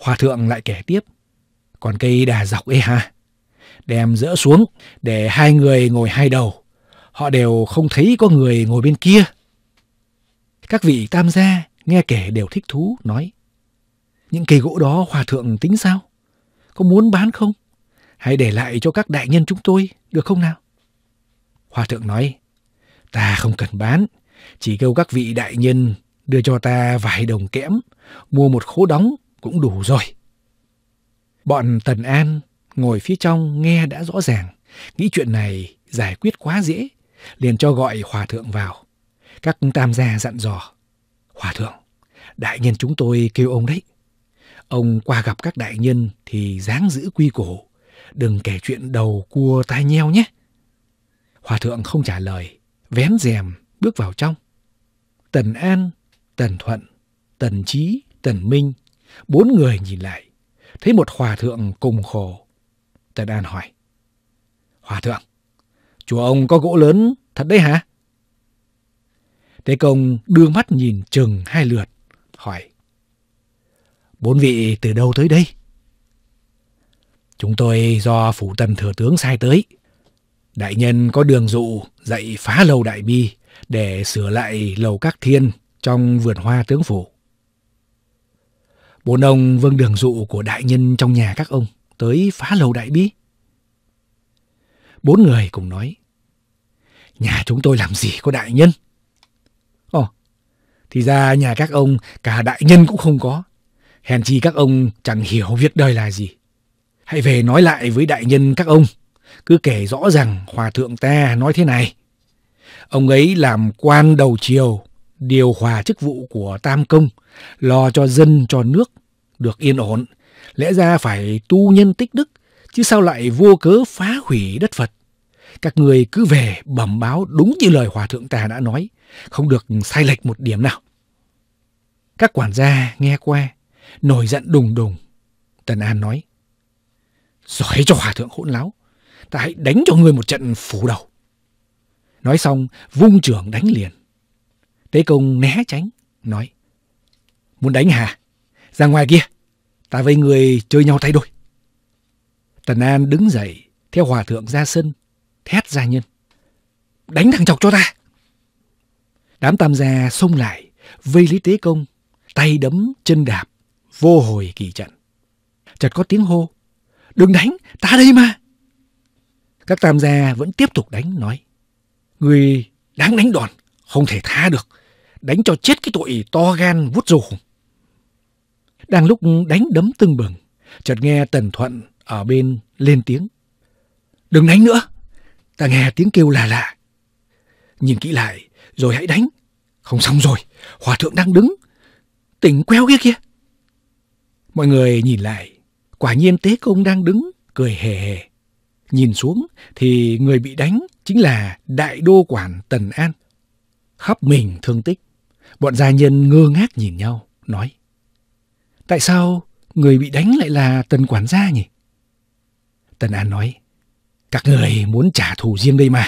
Hòa thượng lại kể tiếp. Còn cây đà dọc ấy ha. Đem dỡ xuống để hai người ngồi hai đầu. Họ đều không thấy có người ngồi bên kia. Các vị tam gia nghe kể đều thích thú nói. Những cây gỗ đó hòa thượng tính sao? Có muốn bán không? Hay để lại cho các đại nhân chúng tôi được không nào? Hòa thượng nói, ta không cần bán, chỉ kêu các vị đại nhân đưa cho ta vài đồng kẽm, mua một khố đóng cũng đủ rồi. Bọn Tần An ngồi phía trong nghe đã rõ ràng, nghĩ chuyện này giải quyết quá dễ, liền cho gọi hòa thượng vào. Các tam gia dặn dò, hòa thượng, đại nhân chúng tôi kêu ông đấy. Ông qua gặp các đại nhân thì dáng giữ quy cổ, đừng kể chuyện đầu cua tai nheo nhé. Hòa thượng không trả lời, vén rèm, bước vào trong. Tần An, Tần Thuận, Tần Chí, Tần Minh, bốn người nhìn lại, thấy một hòa thượng cùng khổ. Tần An hỏi, Hòa thượng, chùa ông có gỗ lớn thật đấy hả? Tế công đưa mắt nhìn chừng hai lượt, hỏi, Bốn vị từ đâu tới đây? Chúng tôi do phủ tần thừa tướng sai tới. Đại nhân có đường dụ dạy phá lâu đại bi để sửa lại lầu các thiên trong vườn hoa tướng phủ. Bốn ông vâng đường dụ của đại nhân trong nhà các ông tới phá lầu đại bí. Bốn người cùng nói, nhà chúng tôi làm gì có đại nhân? Ồ, thì ra nhà các ông cả đại nhân cũng không có. Hèn chi các ông chẳng hiểu việc đời là gì. Hãy về nói lại với đại nhân các ông. Cứ kể rõ rằng hòa thượng ta nói thế này, Ông ấy làm quan đầu triều, điều hòa chức vụ của Tam Công, lo cho dân cho nước được yên ổn. Lẽ ra phải tu nhân tích đức, chứ sao lại vô cớ phá hủy đất Phật. Các người cứ về bẩm báo đúng như lời Hòa Thượng ta đã nói, không được sai lệch một điểm nào. Các quản gia nghe qua, nổi giận đùng đùng. Tần An nói, giỏi cho Hòa Thượng hỗn láo, ta hãy đánh cho người một trận phủ đầu. Nói xong, vung trưởng đánh liền. Tế công né tránh, nói. Muốn đánh hả? Ra ngoài kia, ta với người chơi nhau tay đôi. Tần An đứng dậy, theo hòa thượng ra sân, thét ra nhân. Đánh thằng chọc cho ta! Đám tam gia xông lại, vây lý tế công, tay đấm, chân đạp, vô hồi kỳ trận. Chợt có tiếng hô, đừng đánh, ta đây mà! Các tam gia vẫn tiếp tục đánh, nói. Người đáng đánh đòn, không thể tha được. Đánh cho chết cái tội to gan vuốt rù. Đang lúc đánh đấm tưng bừng, chợt nghe Tần Thuận ở bên lên tiếng. Đừng đánh nữa, ta nghe tiếng kêu là lạ. Nhìn kỹ lại, rồi hãy đánh. Không xong rồi, hòa thượng đang đứng. Tỉnh queo kia kia Mọi người nhìn lại, quả nhiên tế công đang đứng, cười hề hề. Nhìn xuống thì người bị đánh chính là đại đô quản Tần An. Khắp mình thương tích. Bọn gia nhân ngơ ngác nhìn nhau, nói. Tại sao người bị đánh lại là Tần quản gia nhỉ? Tần An nói. Các người muốn trả thù riêng đây mà.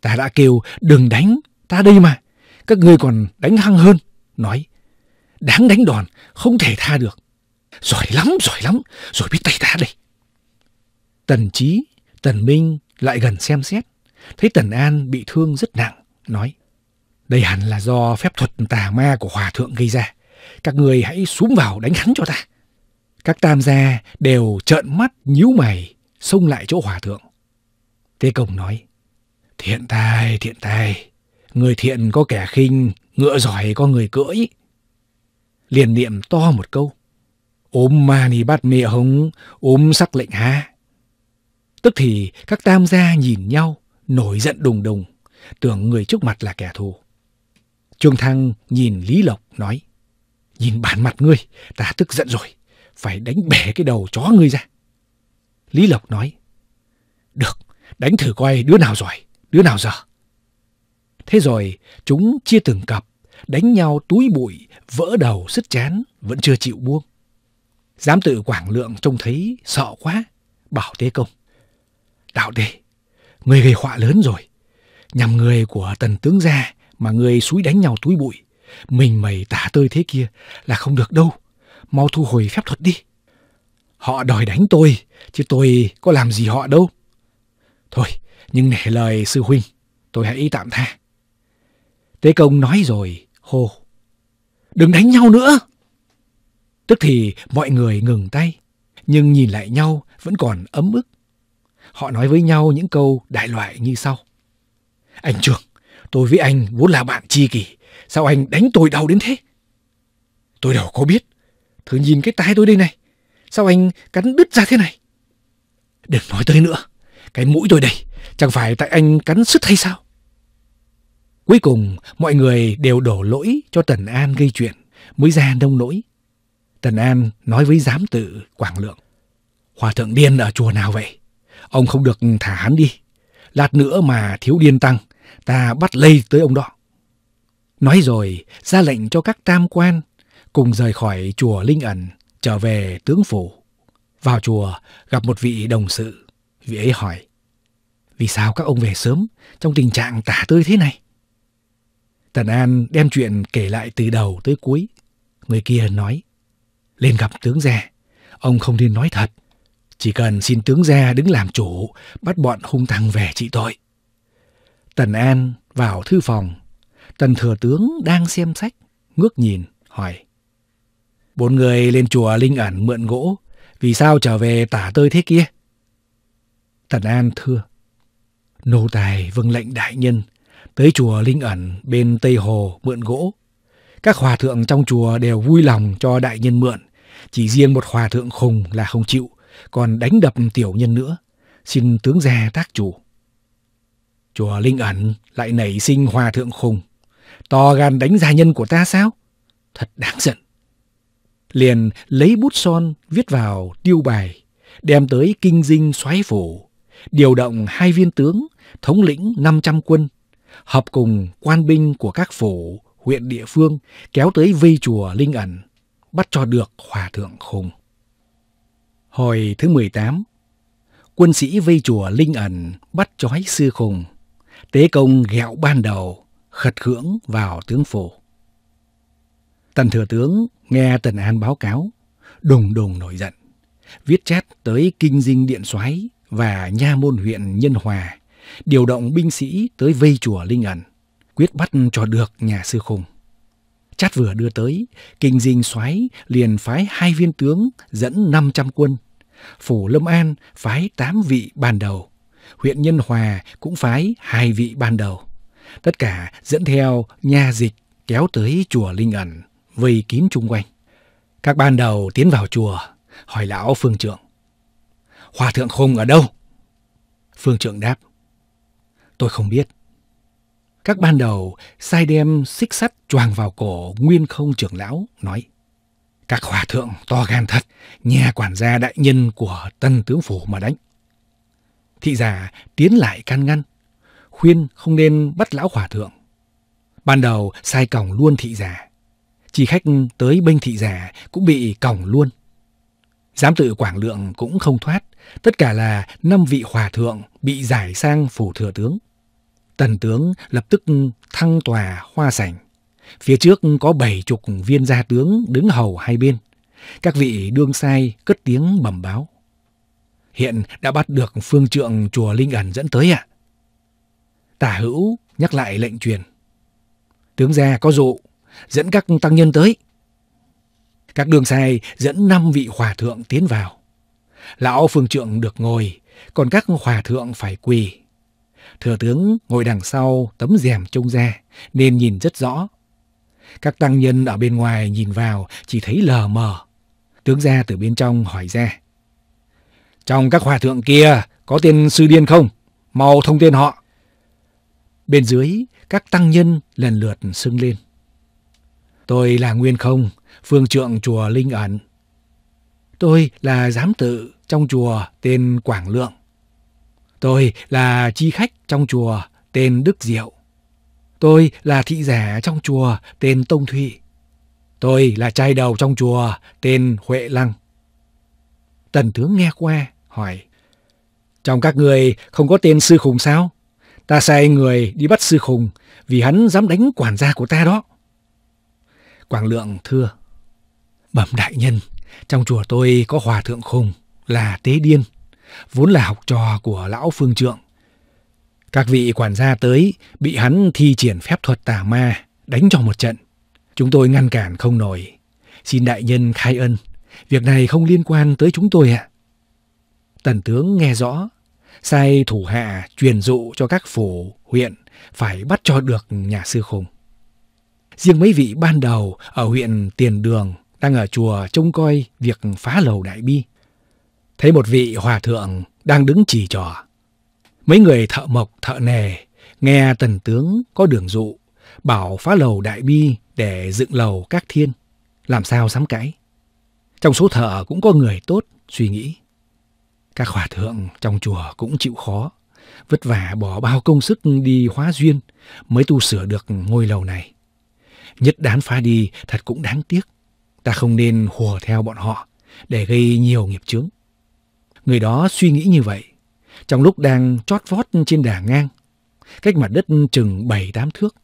Ta đã kêu đừng đánh ta đây mà. Các người còn đánh hăng hơn. Nói. Đáng đánh đòn, không thể tha được. Giỏi lắm, giỏi lắm. Rồi biết tay ta đây. Tần Chí, Tần Minh lại gần xem xét, thấy Tần An bị thương rất nặng, nói Đây hẳn là do phép thuật tà ma của hòa thượng gây ra. Các người hãy xuống vào đánh hắn cho ta. Các tam gia đều trợn mắt nhíu mày, xông lại chỗ hòa thượng. Tế Công nói, thiện tai, thiện tai, người thiện có kẻ khinh, ngựa giỏi có người cưỡi. Liền niệm to một câu, ôm ni bát mẹ hống, ôm sắc lệnh ha. Tức thì các tam gia nhìn nhau, nổi giận đùng đùng, tưởng người trước mặt là kẻ thù. Trương Thăng nhìn Lý Lộc nói, nhìn bản mặt ngươi, ta tức giận rồi, phải đánh bể cái đầu chó ngươi ra. Lý Lộc nói, được, đánh thử coi đứa nào giỏi, đứa nào dở. Thế rồi chúng chia từng cặp, đánh nhau túi bụi, vỡ đầu sứt chán, vẫn chưa chịu buông. Giám tự Quảng Lượng trông thấy sợ quá, bảo Tế Công. Đạo đệ người gây họa lớn rồi. Nhằm người của tần tướng gia mà người suối đánh nhau túi bụi. Mình mày tả tơi thế kia là không được đâu. Mau thu hồi phép thuật đi. Họ đòi đánh tôi, chứ tôi có làm gì họ đâu. Thôi, nhưng nể lời sư huynh, tôi hãy tạm tha. Tế công nói rồi, hô. Đừng đánh nhau nữa. Tức thì mọi người ngừng tay, nhưng nhìn lại nhau vẫn còn ấm ức Họ nói với nhau những câu đại loại như sau. Anh Trường, tôi với anh vốn là bạn tri kỷ. Sao anh đánh tôi đau đến thế? Tôi đâu có biết. Thử nhìn cái tay tôi đây này. Sao anh cắn đứt ra thế này? Đừng nói tới nữa. Cái mũi tôi đây, chẳng phải tại anh cắn sứt hay sao? Cuối cùng, mọi người đều đổ lỗi cho Tần An gây chuyện, mới ra nông nỗi. Tần An nói với giám tự Quảng Lượng. Hòa thượng điên ở chùa nào vậy? Ông không được thả hắn đi. Lát nữa mà thiếu điên tăng, ta bắt lây tới ông đó. Nói rồi, ra lệnh cho các tam quan cùng rời khỏi chùa Linh Ẩn, trở về tướng phủ. Vào chùa, gặp một vị đồng sự. Vị ấy hỏi, vì sao các ông về sớm trong tình trạng tả tơi thế này? Tần An đem chuyện kể lại từ đầu tới cuối. Người kia nói, lên gặp tướng già, ông không nên nói thật, chỉ cần xin tướng gia đứng làm chủ, bắt bọn hung thăng về trị tội. Tần An vào thư phòng. Tần thừa tướng đang xem sách, ngước nhìn, hỏi. Bốn người lên chùa Linh ẩn mượn gỗ, vì sao trở về tả tơi thế kia? Tần An thưa. Nô tài vâng lệnh đại nhân, tới chùa Linh ẩn bên Tây Hồ mượn gỗ. Các hòa thượng trong chùa đều vui lòng cho đại nhân mượn, chỉ riêng một hòa thượng khùng là không chịu, còn đánh đập tiểu nhân nữa. Xin tướng gia tác chủ. Chùa Linh ẩn lại nảy sinh hòa thượng khùng. To gan đánh gia nhân của ta sao? Thật đáng giận. Liền lấy bút son viết vào tiêu bài, đem tới kinh dinh xoáy phủ, điều động hai viên tướng, thống lĩnh 500 quân, hợp cùng quan binh của các phủ, huyện địa phương kéo tới vây chùa Linh ẩn, bắt cho được hòa thượng khùng. Hồi thứ 18 Quân sĩ vây chùa Linh Ẩn bắt chói sư khùng. Tế công gẹo ban đầu, khật khưỡng vào tướng phủ. Tần thừa tướng nghe Tần An báo cáo, đùng đùng nổi giận. Viết chát tới kinh dinh điện soái và nha môn huyện Nhân Hòa, điều động binh sĩ tới vây chùa Linh Ẩn, quyết bắt cho được nhà sư khùng. Chát vừa đưa tới, Kinh Dinh xoáy liền phái hai viên tướng dẫn 500 quân. Phủ Lâm An phái 8 vị ban đầu. Huyện Nhân Hòa cũng phái hai vị ban đầu. Tất cả dẫn theo nha dịch kéo tới chùa Linh Ẩn, vây kín chung quanh. Các ban đầu tiến vào chùa, hỏi lão phương trưởng Hòa thượng Khung ở đâu? Phương trưởng đáp. Tôi không biết. Các ban đầu, sai đem xích sắt choàng vào cổ nguyên không trưởng lão, nói. Các hòa thượng to gan thật, nhà quản gia đại nhân của tân tướng phủ mà đánh. Thị già tiến lại can ngăn, khuyên không nên bắt lão hòa thượng. Ban đầu sai còng luôn thị già chỉ khách tới bên thị già cũng bị còng luôn. Giám tự Quảng Lượng cũng không thoát, tất cả là năm vị hòa thượng bị giải sang phủ thừa tướng. Tần tướng lập tức thăng tòa hoa sảnh. Phía trước có bảy chục viên gia tướng đứng hầu hai bên. Các vị đương sai cất tiếng bẩm báo. Hiện đã bắt được phương trượng chùa Linh ẩn dẫn tới ạ. À? Tả hữu nhắc lại lệnh truyền. Tướng gia có dụ, dẫn các tăng nhân tới. Các đường sai dẫn năm vị hòa thượng tiến vào. Lão phương trượng được ngồi, còn các hòa thượng phải quỳ. Thừa tướng ngồi đằng sau tấm rèm trông ra nên nhìn rất rõ. Các tăng nhân ở bên ngoài nhìn vào chỉ thấy lờ mờ. Tướng gia từ bên trong hỏi ra. Trong các hòa thượng kia có tên sư điên không? Mau thông tên họ. Bên dưới, các tăng nhân lần lượt xưng lên. Tôi là Nguyên Không, phương trượng chùa Linh Ẩn. Tôi là giám tự trong chùa tên Quảng Lượng. Tôi là chi khách trong chùa tên Đức Diệu. Tôi là thị giả trong chùa tên Tông Thụy. Tôi là trai đầu trong chùa tên Huệ Lăng. Tần tướng nghe qua, hỏi. Trong các người không có tên sư khùng sao? Ta sai người đi bắt sư khùng vì hắn dám đánh quản gia của ta đó. Quảng lượng thưa. Bẩm đại nhân, trong chùa tôi có hòa thượng khùng là tế điên vốn là học trò của lão phương trượng. Các vị quản gia tới, bị hắn thi triển phép thuật tà ma, đánh cho một trận. Chúng tôi ngăn cản không nổi. Xin đại nhân khai ân, việc này không liên quan tới chúng tôi ạ. À. Tần tướng nghe rõ, sai thủ hạ truyền dụ cho các phủ, huyện phải bắt cho được nhà sư khùng. Riêng mấy vị ban đầu ở huyện Tiền Đường đang ở chùa trông coi việc phá lầu đại bi thấy một vị hòa thượng đang đứng chỉ trò. Mấy người thợ mộc, thợ nề, nghe tần tướng có đường dụ, bảo phá lầu đại bi để dựng lầu các thiên, làm sao dám cãi. Trong số thợ cũng có người tốt, suy nghĩ. Các hòa thượng trong chùa cũng chịu khó, vất vả bỏ bao công sức đi hóa duyên mới tu sửa được ngôi lầu này. Nhất đán phá đi thật cũng đáng tiếc, ta không nên hùa theo bọn họ để gây nhiều nghiệp chướng. Người đó suy nghĩ như vậy. Trong lúc đang chót vót trên đà ngang, cách mặt đất chừng bảy tám thước.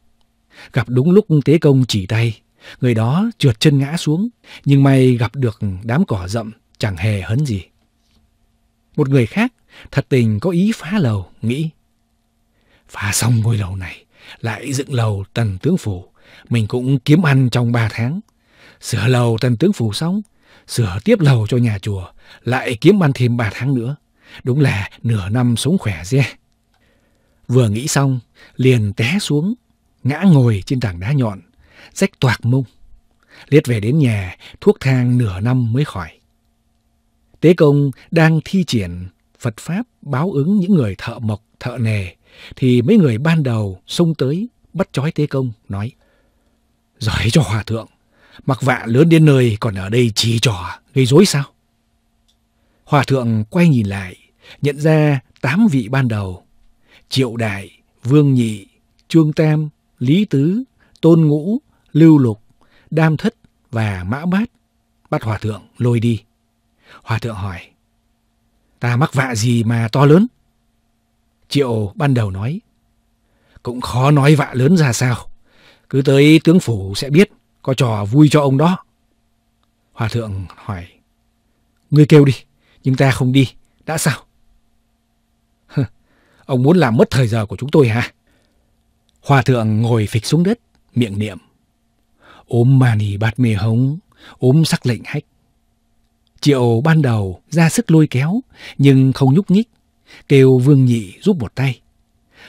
Gặp đúng lúc tế công chỉ tay, người đó trượt chân ngã xuống, nhưng may gặp được đám cỏ rậm chẳng hề hấn gì. Một người khác thật tình có ý phá lầu, nghĩ. Phá xong ngôi lầu này, lại dựng lầu tần tướng phủ, mình cũng kiếm ăn trong ba tháng. Sửa lầu tần tướng phủ xong, sửa tiếp lầu cho nhà chùa, lại kiếm ăn thêm ba tháng nữa. Đúng là nửa năm sống khỏe dê. Vừa nghĩ xong, liền té xuống, ngã ngồi trên tảng đá nhọn, rách toạc mông. Liết về đến nhà, thuốc thang nửa năm mới khỏi. Tế công đang thi triển Phật Pháp báo ứng những người thợ mộc, thợ nề, thì mấy người ban đầu xông tới bắt chói Tế công, nói Giỏi cho hòa thượng, mặc vạ lớn đến nơi còn ở đây chỉ trò, gây rối sao? Hòa thượng quay nhìn lại, nhận ra tám vị ban đầu. Triệu Đại, Vương Nhị, Trương Tam, Lý Tứ, Tôn Ngũ, Lưu Lục, Đam Thất và Mã Bát bắt Hòa thượng lôi đi. Hòa thượng hỏi, ta mắc vạ gì mà to lớn? Triệu ban đầu nói, cũng khó nói vạ lớn ra sao. Cứ tới tướng phủ sẽ biết, có trò vui cho ông đó. Hòa thượng hỏi, ngươi kêu đi nhưng ta không đi, đã sao? Ông muốn làm mất thời giờ của chúng tôi hả? Hòa thượng ngồi phịch xuống đất, miệng niệm. Ôm mani bát mê hống, ôm sắc lệnh hách. Triệu ban đầu ra sức lôi kéo, nhưng không nhúc nhích, kêu Vương Nhị giúp một tay.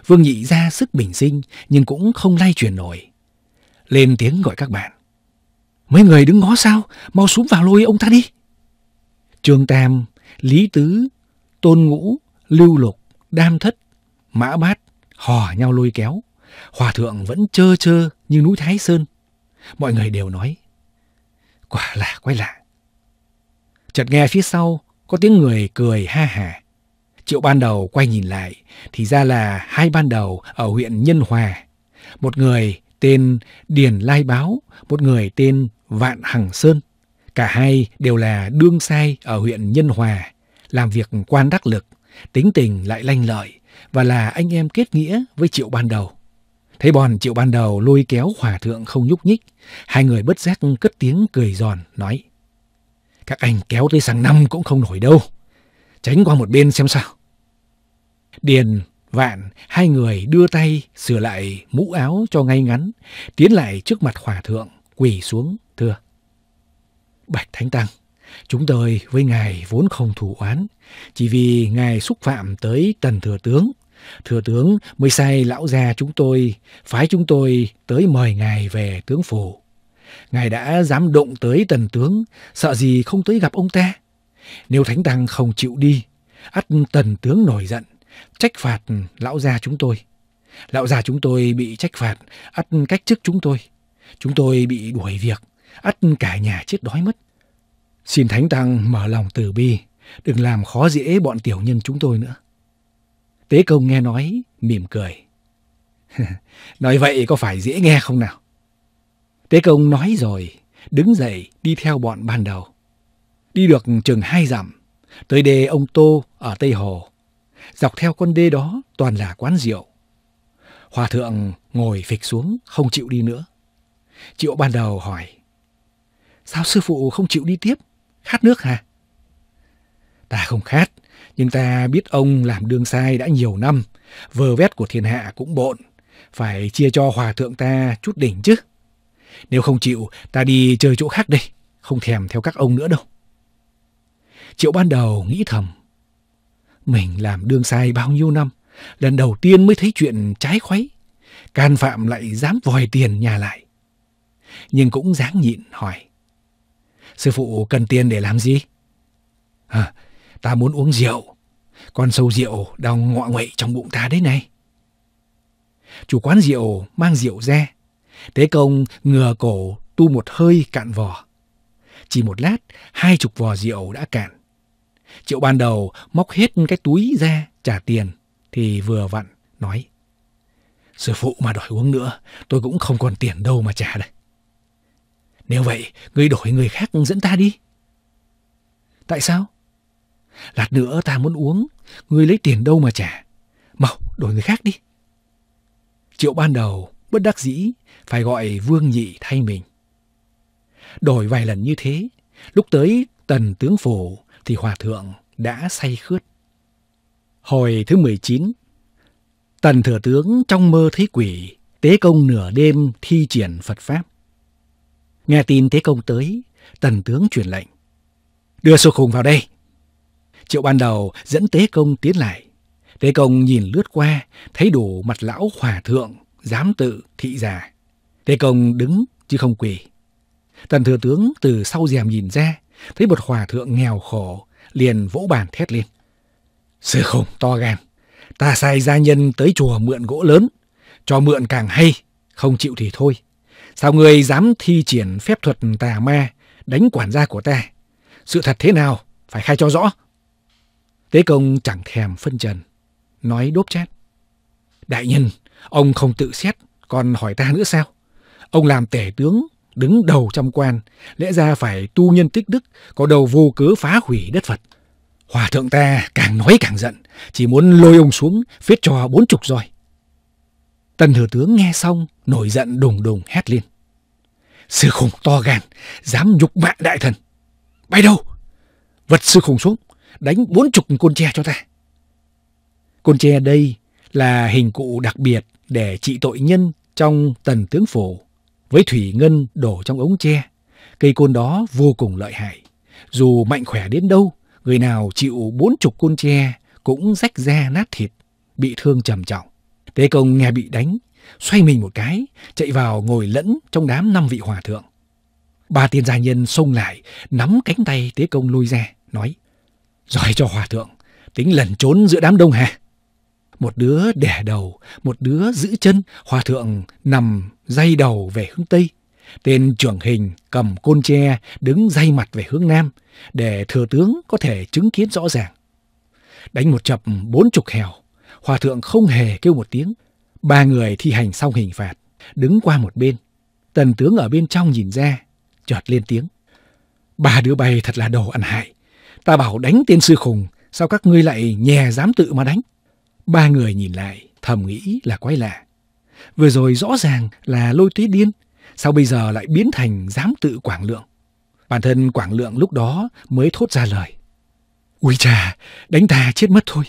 Vương Nhị ra sức bình sinh, nhưng cũng không lay chuyển nổi. Lên tiếng gọi các bạn. Mấy người đứng ngó sao, mau xuống vào lôi ông ta đi. Trương Tam Lý Tứ, Tôn Ngũ, Lưu Lục, Đam Thất, Mã Bát hò nhau lôi kéo. Hòa thượng vẫn trơ trơ như núi Thái Sơn. Mọi người đều nói, quả là quay lạ. Chợt nghe phía sau có tiếng người cười ha hà. Triệu ban đầu quay nhìn lại, thì ra là hai ban đầu ở huyện Nhân Hòa. Một người tên Điền Lai Báo, một người tên Vạn Hằng Sơn. Cả hai đều là đương sai ở huyện Nhân Hòa, làm việc quan đắc lực, tính tình lại lanh lợi và là anh em kết nghĩa với Triệu ban đầu. Thấy bọn Triệu ban đầu lôi kéo hòa thượng không nhúc nhích, hai người bất giác cất tiếng cười giòn, nói Các anh kéo tới sang năm cũng không nổi đâu, tránh qua một bên xem sao. Điền, Vạn, hai người đưa tay sửa lại mũ áo cho ngay ngắn, tiến lại trước mặt hòa thượng, quỳ xuống, thưa. Bạch Thánh Tăng, chúng tôi với Ngài vốn không thù oán, chỉ vì Ngài xúc phạm tới Tần Thừa Tướng. Thừa Tướng mới sai lão gia chúng tôi, phái chúng tôi tới mời Ngài về tướng phủ. Ngài đã dám động tới Tần Tướng, sợ gì không tới gặp ông ta. Nếu Thánh Tăng không chịu đi, ắt Tần Tướng nổi giận, trách phạt lão gia chúng tôi. Lão già chúng tôi bị trách phạt, ắt cách chức chúng tôi. Chúng tôi bị đuổi việc, ắt cả nhà chết đói mất. Xin Thánh Tăng mở lòng từ bi, đừng làm khó dễ bọn tiểu nhân chúng tôi nữa. Tế công nghe nói, mỉm cười. *laughs* nói vậy có phải dễ nghe không nào? Tế công nói rồi, đứng dậy đi theo bọn ban đầu. Đi được chừng hai dặm, tới đê ông Tô ở Tây Hồ. Dọc theo con đê đó toàn là quán rượu. Hòa thượng ngồi phịch xuống, không chịu đi nữa. Triệu ban đầu hỏi, Sao sư phụ không chịu đi tiếp? Khát nước hả? Ta không khát, nhưng ta biết ông làm đường sai đã nhiều năm, vờ vét của thiên hạ cũng bộn. Phải chia cho hòa thượng ta chút đỉnh chứ. Nếu không chịu, ta đi chơi chỗ khác đây, không thèm theo các ông nữa đâu. Triệu ban đầu nghĩ thầm, mình làm đường sai bao nhiêu năm, lần đầu tiên mới thấy chuyện trái khuấy. Can phạm lại dám vòi tiền nhà lại. Nhưng cũng dáng nhịn hỏi. Sư phụ cần tiền để làm gì? À, ta muốn uống rượu. Con sâu rượu đang ngọ nguậy trong bụng ta đấy này. Chủ quán rượu mang rượu ra. Tế công ngừa cổ tu một hơi cạn vò. Chỉ một lát, hai chục vò rượu đã cạn. Triệu ban đầu móc hết cái túi ra trả tiền thì vừa vặn nói. Sư phụ mà đòi uống nữa, tôi cũng không còn tiền đâu mà trả đây. Nếu vậy, ngươi đổi người khác dẫn ta đi. Tại sao? Lát nữa ta muốn uống, ngươi lấy tiền đâu mà trả. Mau, đổi người khác đi. Triệu ban đầu, bất đắc dĩ, phải gọi Vương Nhị thay mình. Đổi vài lần như thế, lúc tới tần tướng phổ thì hòa thượng đã say khướt. Hồi thứ 19, tần thừa tướng trong mơ thấy quỷ, tế công nửa đêm thi triển Phật Pháp. Nghe tin Thế Công tới, tần tướng truyền lệnh. Đưa sô khùng vào đây. Triệu ban đầu dẫn Tế Công tiến lại. Tế Công nhìn lướt qua, thấy đủ mặt lão hòa thượng, giám tự, thị già. Tế Công đứng chứ không quỳ. Tần thừa tướng từ sau rèm nhìn ra, thấy một hòa thượng nghèo khổ, liền vỗ bàn thét lên. Sư khủng to gan, ta sai gia nhân tới chùa mượn gỗ lớn, cho mượn càng hay, không chịu thì thôi. Sao ngươi dám thi triển phép thuật tà ma đánh quản gia của ta? Sự thật thế nào? Phải khai cho rõ. Tế công chẳng thèm phân trần, nói đốp chát. Đại nhân, ông không tự xét, còn hỏi ta nữa sao? Ông làm tể tướng, đứng đầu trong quan, lẽ ra phải tu nhân tích đức, có đầu vô cớ phá hủy đất Phật. Hòa thượng ta càng nói càng giận, chỉ muốn lôi ông xuống, phết cho bốn chục roi. Tần thừa tướng nghe xong, nổi giận đùng đùng hét lên. Sư khủng to gan, dám nhục mạ đại thần. Bay đâu? Vật sư khủng xuống, đánh bốn chục côn tre cho ta. Côn tre đây là hình cụ đặc biệt để trị tội nhân trong tần tướng phổ. Với thủy ngân đổ trong ống tre, cây côn đó vô cùng lợi hại. Dù mạnh khỏe đến đâu, người nào chịu bốn chục côn tre cũng rách da nát thịt, bị thương trầm trọng. Tế công nghe bị đánh, xoay mình một cái, chạy vào ngồi lẫn trong đám năm vị hòa thượng. Ba tiên gia nhân xông lại, nắm cánh tay tế công lôi ra, nói, Giỏi cho hòa thượng, tính lần trốn giữa đám đông hả? Một đứa đẻ đầu, một đứa giữ chân, hòa thượng nằm dây đầu về hướng Tây. Tên trưởng hình cầm côn tre đứng dây mặt về hướng Nam, để thừa tướng có thể chứng kiến rõ ràng. Đánh một chập bốn chục hèo, Hòa thượng không hề kêu một tiếng. Ba người thi hành xong hình phạt, đứng qua một bên. Tần tướng ở bên trong nhìn ra, chợt lên tiếng. Ba đứa bay thật là đồ ăn hại. Ta bảo đánh tên sư khùng, sao các ngươi lại nhè dám tự mà đánh? Ba người nhìn lại, thầm nghĩ là quái lạ. Vừa rồi rõ ràng là lôi tuế điên, sao bây giờ lại biến thành dám tự Quảng Lượng? Bản thân Quảng Lượng lúc đó mới thốt ra lời. Ui chà, đánh ta chết mất thôi.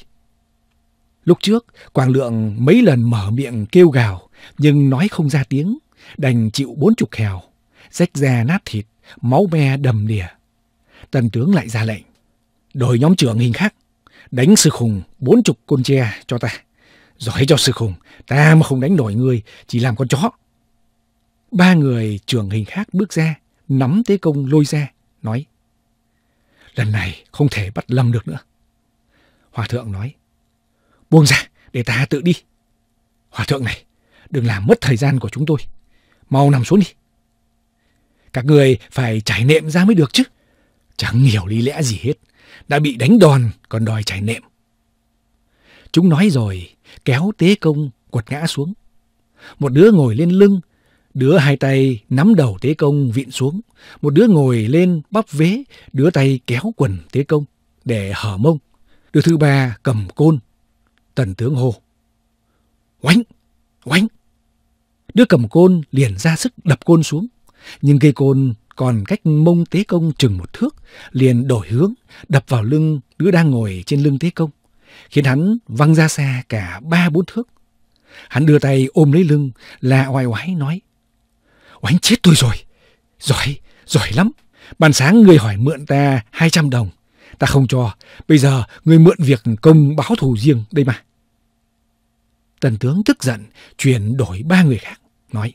Lúc trước, quang Lượng mấy lần mở miệng kêu gào, nhưng nói không ra tiếng, đành chịu bốn chục hèo rách da nát thịt, máu me đầm đìa. Tần tướng lại ra lệnh, đổi nhóm trưởng hình khác, đánh sư khùng bốn chục côn tre cho ta. Giỏi cho sư khùng, ta mà không đánh nổi người, chỉ làm con chó. Ba người trưởng hình khác bước ra, nắm tế công lôi ra, nói. Lần này không thể bắt lâm được nữa. Hòa thượng nói, Buông ra, để ta tự đi. Hòa thượng này, đừng làm mất thời gian của chúng tôi. Mau nằm xuống đi. Các người phải trải nệm ra mới được chứ. Chẳng hiểu lý lẽ gì hết. Đã bị đánh đòn còn đòi trải nệm. Chúng nói rồi, kéo tế công quật ngã xuống. Một đứa ngồi lên lưng, đứa hai tay nắm đầu tế công vịn xuống. Một đứa ngồi lên bắp vế, đứa tay kéo quần tế công để hở mông. Đứa thứ ba cầm côn Tần tướng hô. Oánh! Oánh! Đứa cầm côn liền ra sức đập côn xuống. Nhưng cây côn còn cách mông tế công chừng một thước, liền đổi hướng, đập vào lưng đứa đang ngồi trên lưng tế công, khiến hắn văng ra xa cả ba bốn thước. Hắn đưa tay ôm lấy lưng, là oai oái nói. Oánh chết tôi rồi! Giỏi, giỏi lắm! Bàn sáng người hỏi mượn ta hai trăm đồng, Ta không cho. Bây giờ ngươi mượn việc công báo thù riêng đây mà. Tần tướng tức giận, chuyển đổi ba người khác, nói.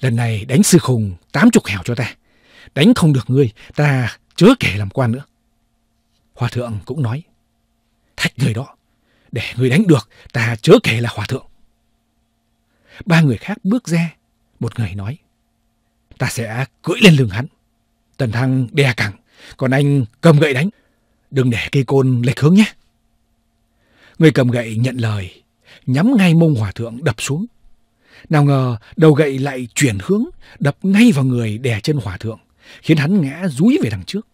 Lần này đánh sư khùng tám chục hẻo cho ta. Đánh không được ngươi, ta chớ kể làm quan nữa. Hòa thượng cũng nói. Thách người đó, để người đánh được, ta chớ kể là hòa thượng. Ba người khác bước ra, một người nói. Ta sẽ cưỡi lên lưng hắn. Tần Thăng đè cẳng, còn anh cầm gậy đánh. Đừng để cây côn lệch hướng nhé. Người cầm gậy nhận lời, nhắm ngay mông hòa thượng đập xuống. Nào ngờ đầu gậy lại chuyển hướng, đập ngay vào người đè chân hòa thượng, khiến hắn ngã rúi về đằng trước.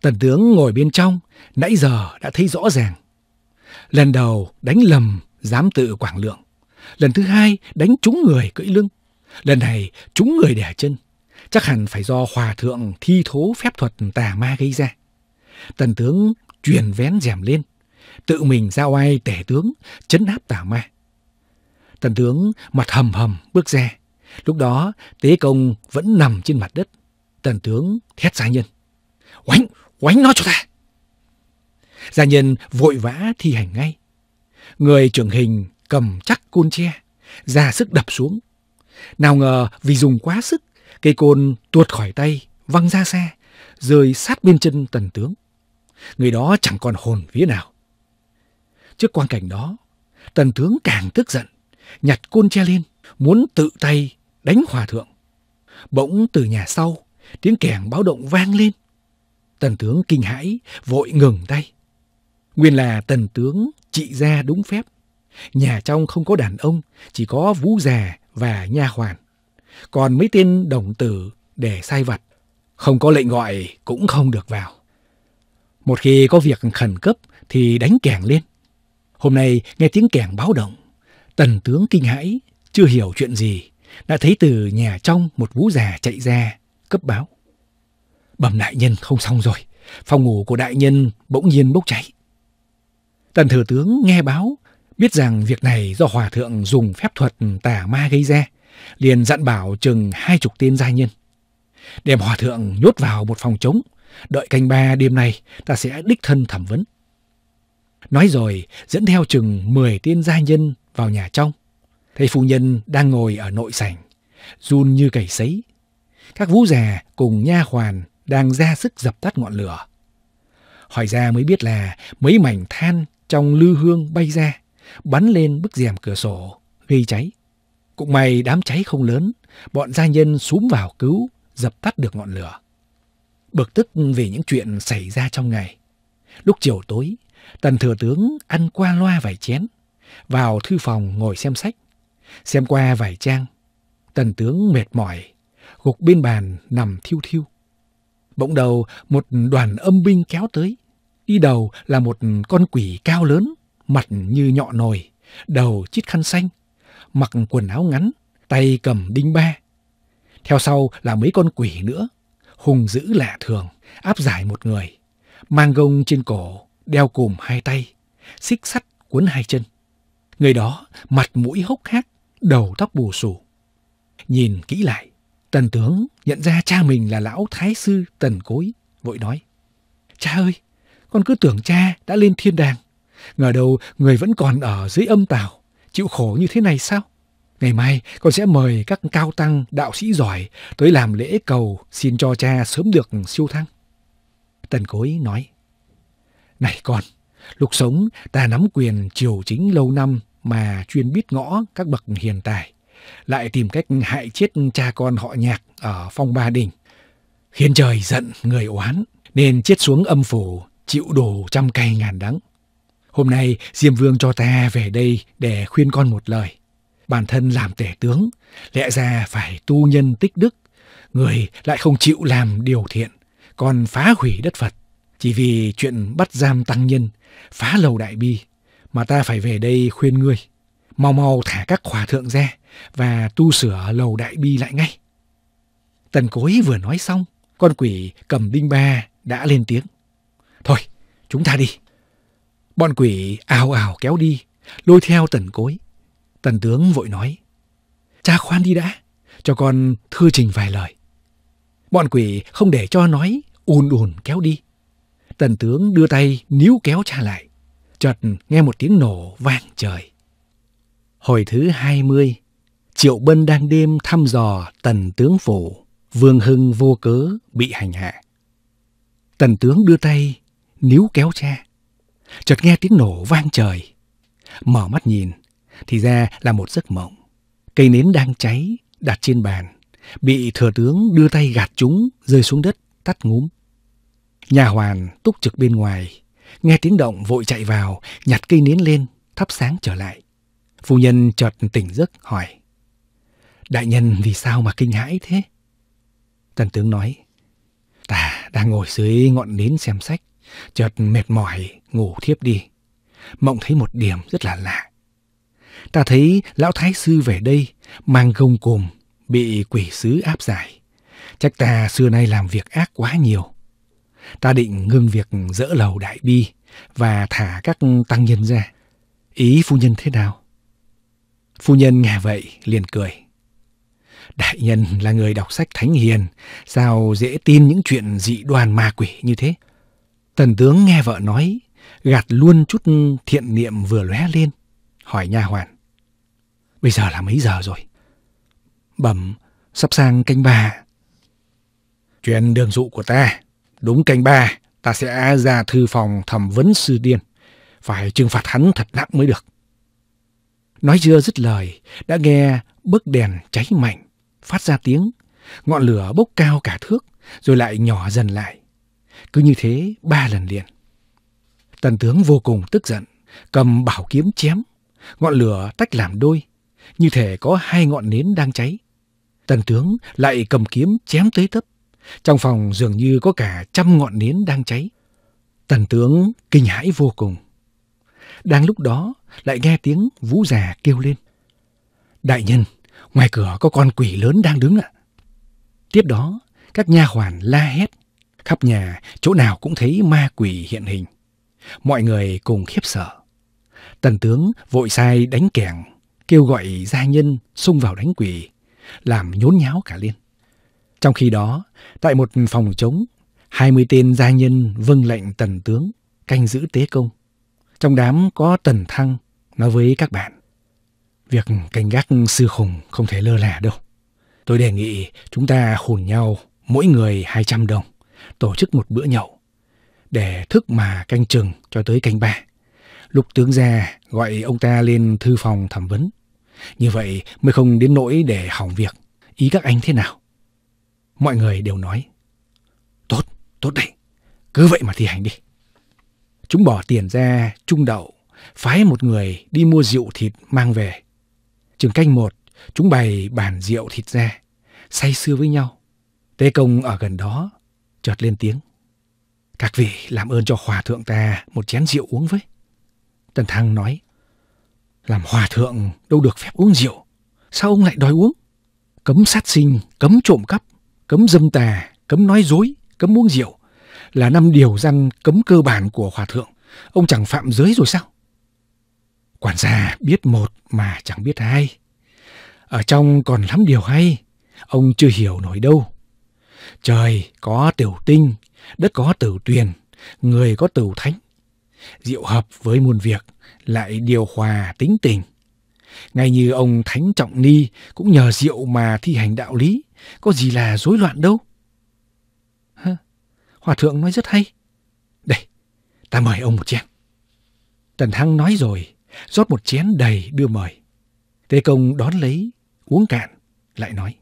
Tần tướng ngồi bên trong, nãy giờ đã thấy rõ ràng. Lần đầu đánh lầm, dám tự quảng lượng. Lần thứ hai đánh trúng người cưỡi lưng. Lần này trúng người đẻ chân. Chắc hẳn phải do hòa thượng thi thố phép thuật tà ma gây ra. Tần tướng truyền vén rèm lên, tự mình ra oai tể tướng, chấn áp tả ma. Tần tướng mặt hầm hầm bước ra. Lúc đó tế công vẫn nằm trên mặt đất. Tần tướng thét gia nhân. Oánh, oánh nó cho ta. Gia nhân vội vã thi hành ngay. Người trưởng hình cầm chắc côn tre, ra sức đập xuống. Nào ngờ vì dùng quá sức, cây côn tuột khỏi tay, văng ra xa, rơi sát bên chân tần tướng người đó chẳng còn hồn vía nào. Trước quang cảnh đó, tần tướng càng tức giận, nhặt côn tre lên, muốn tự tay đánh hòa thượng. Bỗng từ nhà sau, tiếng kèn báo động vang lên. Tần tướng kinh hãi, vội ngừng tay. Nguyên là tần tướng trị ra đúng phép. Nhà trong không có đàn ông, chỉ có vũ già và nha hoàn. Còn mấy tên đồng tử để sai vặt, không có lệnh gọi cũng không được vào. Một khi có việc khẩn cấp thì đánh kèn lên. Hôm nay nghe tiếng kèn báo động, tần tướng kinh hãi, chưa hiểu chuyện gì, đã thấy từ nhà trong một vũ già chạy ra, cấp báo. Bẩm đại nhân không xong rồi, phòng ngủ của đại nhân bỗng nhiên bốc cháy. Tần thừa tướng nghe báo, biết rằng việc này do hòa thượng dùng phép thuật tà ma gây ra, liền dặn bảo chừng hai chục tên gia nhân. Đem hòa thượng nhốt vào một phòng trống, Đợi canh ba đêm nay, ta sẽ đích thân thẩm vấn. Nói rồi, dẫn theo chừng 10 tiên gia nhân vào nhà trong. Thấy phu nhân đang ngồi ở nội sảnh, run như cầy sấy. Các vũ già cùng nha hoàn đang ra sức dập tắt ngọn lửa. Hỏi ra mới biết là mấy mảnh than trong lư hương bay ra, bắn lên bức rèm cửa sổ, gây cháy. Cũng may đám cháy không lớn, bọn gia nhân súm vào cứu, dập tắt được ngọn lửa bực tức về những chuyện xảy ra trong ngày. Lúc chiều tối, tần thừa tướng ăn qua loa vài chén, vào thư phòng ngồi xem sách, xem qua vài trang. Tần tướng mệt mỏi, gục bên bàn nằm thiêu thiêu. Bỗng đầu một đoàn âm binh kéo tới, đi đầu là một con quỷ cao lớn, mặt như nhọ nồi, đầu chít khăn xanh, mặc quần áo ngắn, tay cầm đinh ba. Theo sau là mấy con quỷ nữa, hùng dữ lạ thường, áp giải một người, mang gông trên cổ, đeo cùm hai tay, xích sắt cuốn hai chân. Người đó mặt mũi hốc hác, đầu tóc bù xù. Nhìn kỹ lại, tần tướng nhận ra cha mình là lão thái sư tần cối, vội nói. Cha ơi, con cứ tưởng cha đã lên thiên đàng. Ngờ đâu người vẫn còn ở dưới âm tào, chịu khổ như thế này sao? Ngày mai con sẽ mời các cao tăng, đạo sĩ giỏi tới làm lễ cầu xin cho cha sớm được siêu thăng. Tần cối nói, Này con, lục sống ta nắm quyền triều chính lâu năm mà chuyên biết ngõ các bậc hiền tài, lại tìm cách hại chết cha con họ nhạc ở phong ba đình. Khiến trời giận người oán, nên chết xuống âm phủ, chịu đổ trăm cây ngàn đắng. Hôm nay Diêm Vương cho ta về đây để khuyên con một lời bản thân làm tể tướng, lẽ ra phải tu nhân tích đức, người lại không chịu làm điều thiện, còn phá hủy đất Phật. Chỉ vì chuyện bắt giam tăng nhân, phá lầu đại bi, mà ta phải về đây khuyên ngươi. Mau mau thả các hòa thượng ra và tu sửa lầu đại bi lại ngay. Tần cối vừa nói xong, con quỷ cầm đinh ba đã lên tiếng. Thôi, chúng ta đi. Bọn quỷ ào ào kéo đi, lôi theo tần cối. Tần tướng vội nói. Cha khoan đi đã, cho con thư trình vài lời. Bọn quỷ không để cho nói, ùn ùn kéo đi. Tần tướng đưa tay níu kéo cha lại. Chợt nghe một tiếng nổ vang trời. Hồi thứ hai mươi Triệu Bân đang đêm thăm dò tần tướng phủ, Vương Hưng vô cớ bị hành hạ. Tần tướng đưa tay, níu kéo cha. Chợt nghe tiếng nổ vang trời. Mở mắt nhìn, thì ra là một giấc mộng. Cây nến đang cháy, đặt trên bàn, bị thừa tướng đưa tay gạt chúng, rơi xuống đất, tắt ngúm. Nhà hoàn túc trực bên ngoài, nghe tiếng động vội chạy vào, nhặt cây nến lên, thắp sáng trở lại. Phu nhân chợt tỉnh giấc hỏi. Đại nhân vì sao mà kinh hãi thế? Tần tướng nói. Ta đang ngồi dưới ngọn nến xem sách, chợt mệt mỏi, ngủ thiếp đi. Mộng thấy một điểm rất là lạ ta thấy lão thái sư về đây, mang gông cùm, bị quỷ sứ áp giải. Chắc ta xưa nay làm việc ác quá nhiều. Ta định ngưng việc dỡ lầu đại bi và thả các tăng nhân ra. Ý phu nhân thế nào? Phu nhân nghe vậy liền cười. Đại nhân là người đọc sách thánh hiền, sao dễ tin những chuyện dị đoan ma quỷ như thế? Tần tướng nghe vợ nói, gạt luôn chút thiện niệm vừa lóe lên, hỏi nha hoàn. Bây giờ là mấy giờ rồi? Bẩm, sắp sang canh ba. Chuyện đường dụ của ta, đúng canh ba, ta sẽ ra thư phòng thẩm vấn sư điên. Phải trừng phạt hắn thật nặng mới được. Nói chưa dứt lời, đã nghe bức đèn cháy mạnh, phát ra tiếng. Ngọn lửa bốc cao cả thước, rồi lại nhỏ dần lại. Cứ như thế ba lần liền. Tần tướng vô cùng tức giận, cầm bảo kiếm chém. Ngọn lửa tách làm đôi, như thể có hai ngọn nến đang cháy. Tần tướng lại cầm kiếm chém tới tấp. Trong phòng dường như có cả trăm ngọn nến đang cháy. Tần tướng kinh hãi vô cùng. Đang lúc đó lại nghe tiếng vũ già kêu lên. Đại nhân, ngoài cửa có con quỷ lớn đang đứng ạ. Tiếp đó, các nha hoàn la hét. Khắp nhà, chỗ nào cũng thấy ma quỷ hiện hình. Mọi người cùng khiếp sợ. Tần tướng vội sai đánh kẻng kêu gọi gia nhân xung vào đánh quỷ, làm nhốn nháo cả liên. Trong khi đó, tại một phòng trống, hai mươi tên gia nhân vâng lệnh tần tướng canh giữ tế công. Trong đám có tần thăng nói với các bạn, việc canh gác sư khủng không thể lơ là đâu. Tôi đề nghị chúng ta hùn nhau mỗi người 200 đồng, tổ chức một bữa nhậu để thức mà canh chừng cho tới canh ba. Lục tướng gia gọi ông ta lên thư phòng thẩm vấn. Như vậy mới không đến nỗi để hỏng việc. Ý các anh thế nào? Mọi người đều nói. Tốt, tốt đấy. Cứ vậy mà thi hành đi. Chúng bỏ tiền ra, trung đậu, phái một người đi mua rượu thịt mang về. Trường canh một, chúng bày bàn rượu thịt ra, say sưa với nhau. Tế công ở gần đó, chợt lên tiếng. Các vị làm ơn cho hòa thượng ta một chén rượu uống với. Tần Thăng nói, làm hòa thượng đâu được phép uống rượu, sao ông lại đòi uống? Cấm sát sinh, cấm trộm cắp, cấm dâm tà, cấm nói dối, cấm uống rượu là năm điều răn cấm cơ bản của hòa thượng. Ông chẳng phạm giới rồi sao? Quản gia biết một mà chẳng biết hai. Ở trong còn lắm điều hay, ông chưa hiểu nổi đâu. Trời có tiểu tinh, đất có tử tuyền, người có tử thánh, diệu hợp với muôn việc, lại điều hòa tính tình. Ngay như ông Thánh Trọng Ni cũng nhờ rượu mà thi hành đạo lý, có gì là rối loạn đâu. Hả? Hòa thượng nói rất hay. Đây, ta mời ông một chén. Tần Thăng nói rồi, rót một chén đầy đưa mời. Tế công đón lấy, uống cạn, lại nói.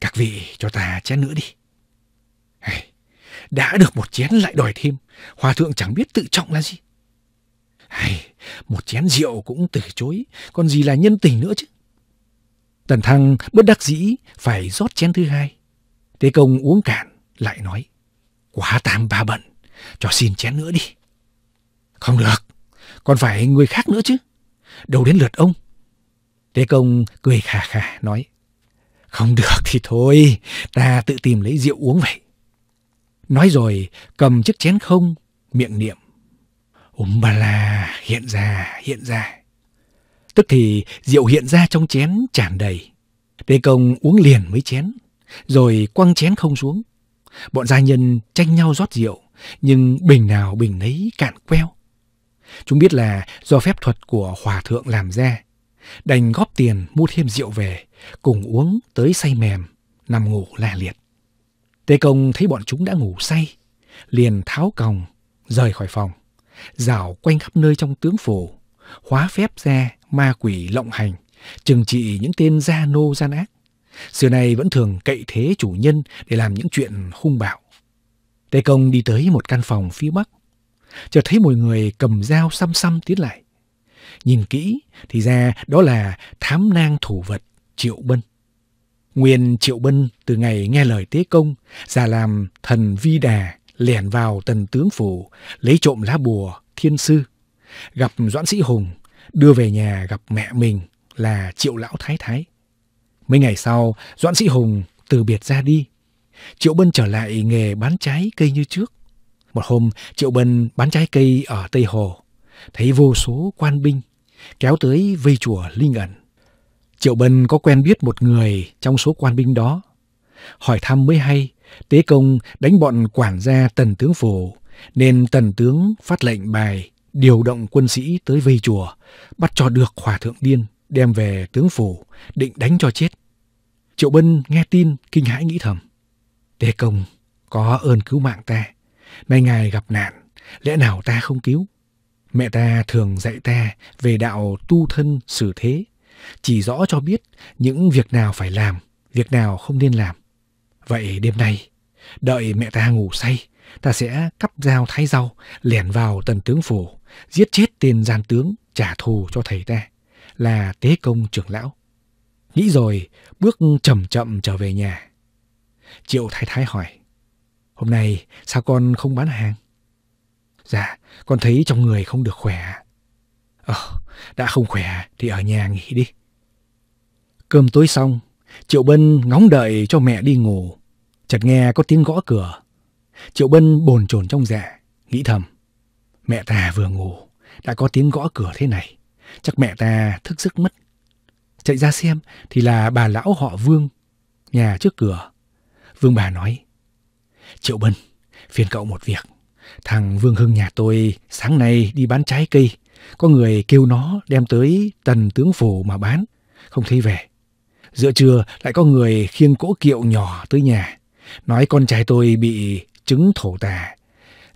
Các vị cho ta chén nữa đi. Hey. Đã được một chén lại đòi thêm, hòa thượng chẳng biết tự trọng là gì. Hay, một chén rượu cũng từ chối, còn gì là nhân tình nữa chứ. Tần Thăng bất đắc dĩ phải rót chén thứ hai. Tế công uống cạn, lại nói. Quá tam ba bận, cho xin chén nữa đi. Không được, còn phải người khác nữa chứ. Đâu đến lượt ông. Tế công cười khà khà nói. Không được thì thôi, ta tự tìm lấy rượu uống vậy. Nói rồi cầm chiếc chén không, miệng niệm. Umbala hiện ra, hiện ra. Tức thì rượu hiện ra trong chén tràn đầy. Đề công uống liền mấy chén, rồi quăng chén không xuống. Bọn gia nhân tranh nhau rót rượu, nhưng bình nào bình nấy cạn queo. Chúng biết là do phép thuật của hòa thượng làm ra, đành góp tiền mua thêm rượu về, cùng uống tới say mềm, nằm ngủ la liệt. Tê Công thấy bọn chúng đã ngủ say, liền tháo còng, rời khỏi phòng, rảo quanh khắp nơi trong tướng phủ, hóa phép ra ma quỷ lộng hành, trừng trị những tên gia nô gian ác. Xưa này vẫn thường cậy thế chủ nhân để làm những chuyện hung bạo. Tê Công đi tới một căn phòng phía bắc, chợt thấy một người cầm dao xăm xăm tiến lại. Nhìn kỹ thì ra đó là thám nang thủ vật Triệu Bân. Nguyên Triệu Bân từ ngày nghe lời Tế Công, giả làm thần Vi Đà, lẻn vào tần tướng phủ, lấy trộm lá bùa, thiên sư. Gặp Doãn Sĩ Hùng, đưa về nhà gặp mẹ mình là Triệu Lão Thái Thái. Mấy ngày sau, Doãn Sĩ Hùng từ biệt ra đi. Triệu Bân trở lại nghề bán trái cây như trước. Một hôm, Triệu Bân bán trái cây ở Tây Hồ, thấy vô số quan binh, kéo tới vây chùa Linh Ẩn. Triệu Bân có quen biết một người trong số quan binh đó. Hỏi thăm mới hay, Tế Công đánh bọn quản gia tần tướng phổ, nên tần tướng phát lệnh bài điều động quân sĩ tới vây chùa, bắt cho được hòa thượng điên, đem về tướng phủ, định đánh cho chết. Triệu Bân nghe tin, kinh hãi nghĩ thầm. Tế Công có ơn cứu mạng ta, nay ngài gặp nạn, lẽ nào ta không cứu? Mẹ ta thường dạy ta về đạo tu thân xử thế, chỉ rõ cho biết những việc nào phải làm, việc nào không nên làm. Vậy đêm nay, đợi mẹ ta ngủ say, ta sẽ cắp dao thái rau, lẻn vào tần tướng phủ, giết chết tên gian tướng, trả thù cho thầy ta, là tế công trưởng lão. Nghĩ rồi, bước chậm chậm trở về nhà. Triệu thái thái hỏi, hôm nay sao con không bán hàng? Dạ, con thấy trong người không được khỏe. Ờ, đã không khỏe thì ở nhà nghỉ đi. Cơm tối xong, Triệu Bân ngóng đợi cho mẹ đi ngủ. Chợt nghe có tiếng gõ cửa. Triệu Bân bồn chồn trong dạ, nghĩ thầm. Mẹ ta vừa ngủ, đã có tiếng gõ cửa thế này. Chắc mẹ ta thức giấc mất. Chạy ra xem thì là bà lão họ Vương, nhà trước cửa. Vương bà nói. Triệu Bân, phiền cậu một việc. Thằng Vương Hưng nhà tôi sáng nay đi bán trái cây có người kêu nó đem tới tần tướng phủ mà bán, không thấy về. Giữa trưa lại có người khiêng cỗ kiệu nhỏ tới nhà, nói con trai tôi bị chứng thổ tà,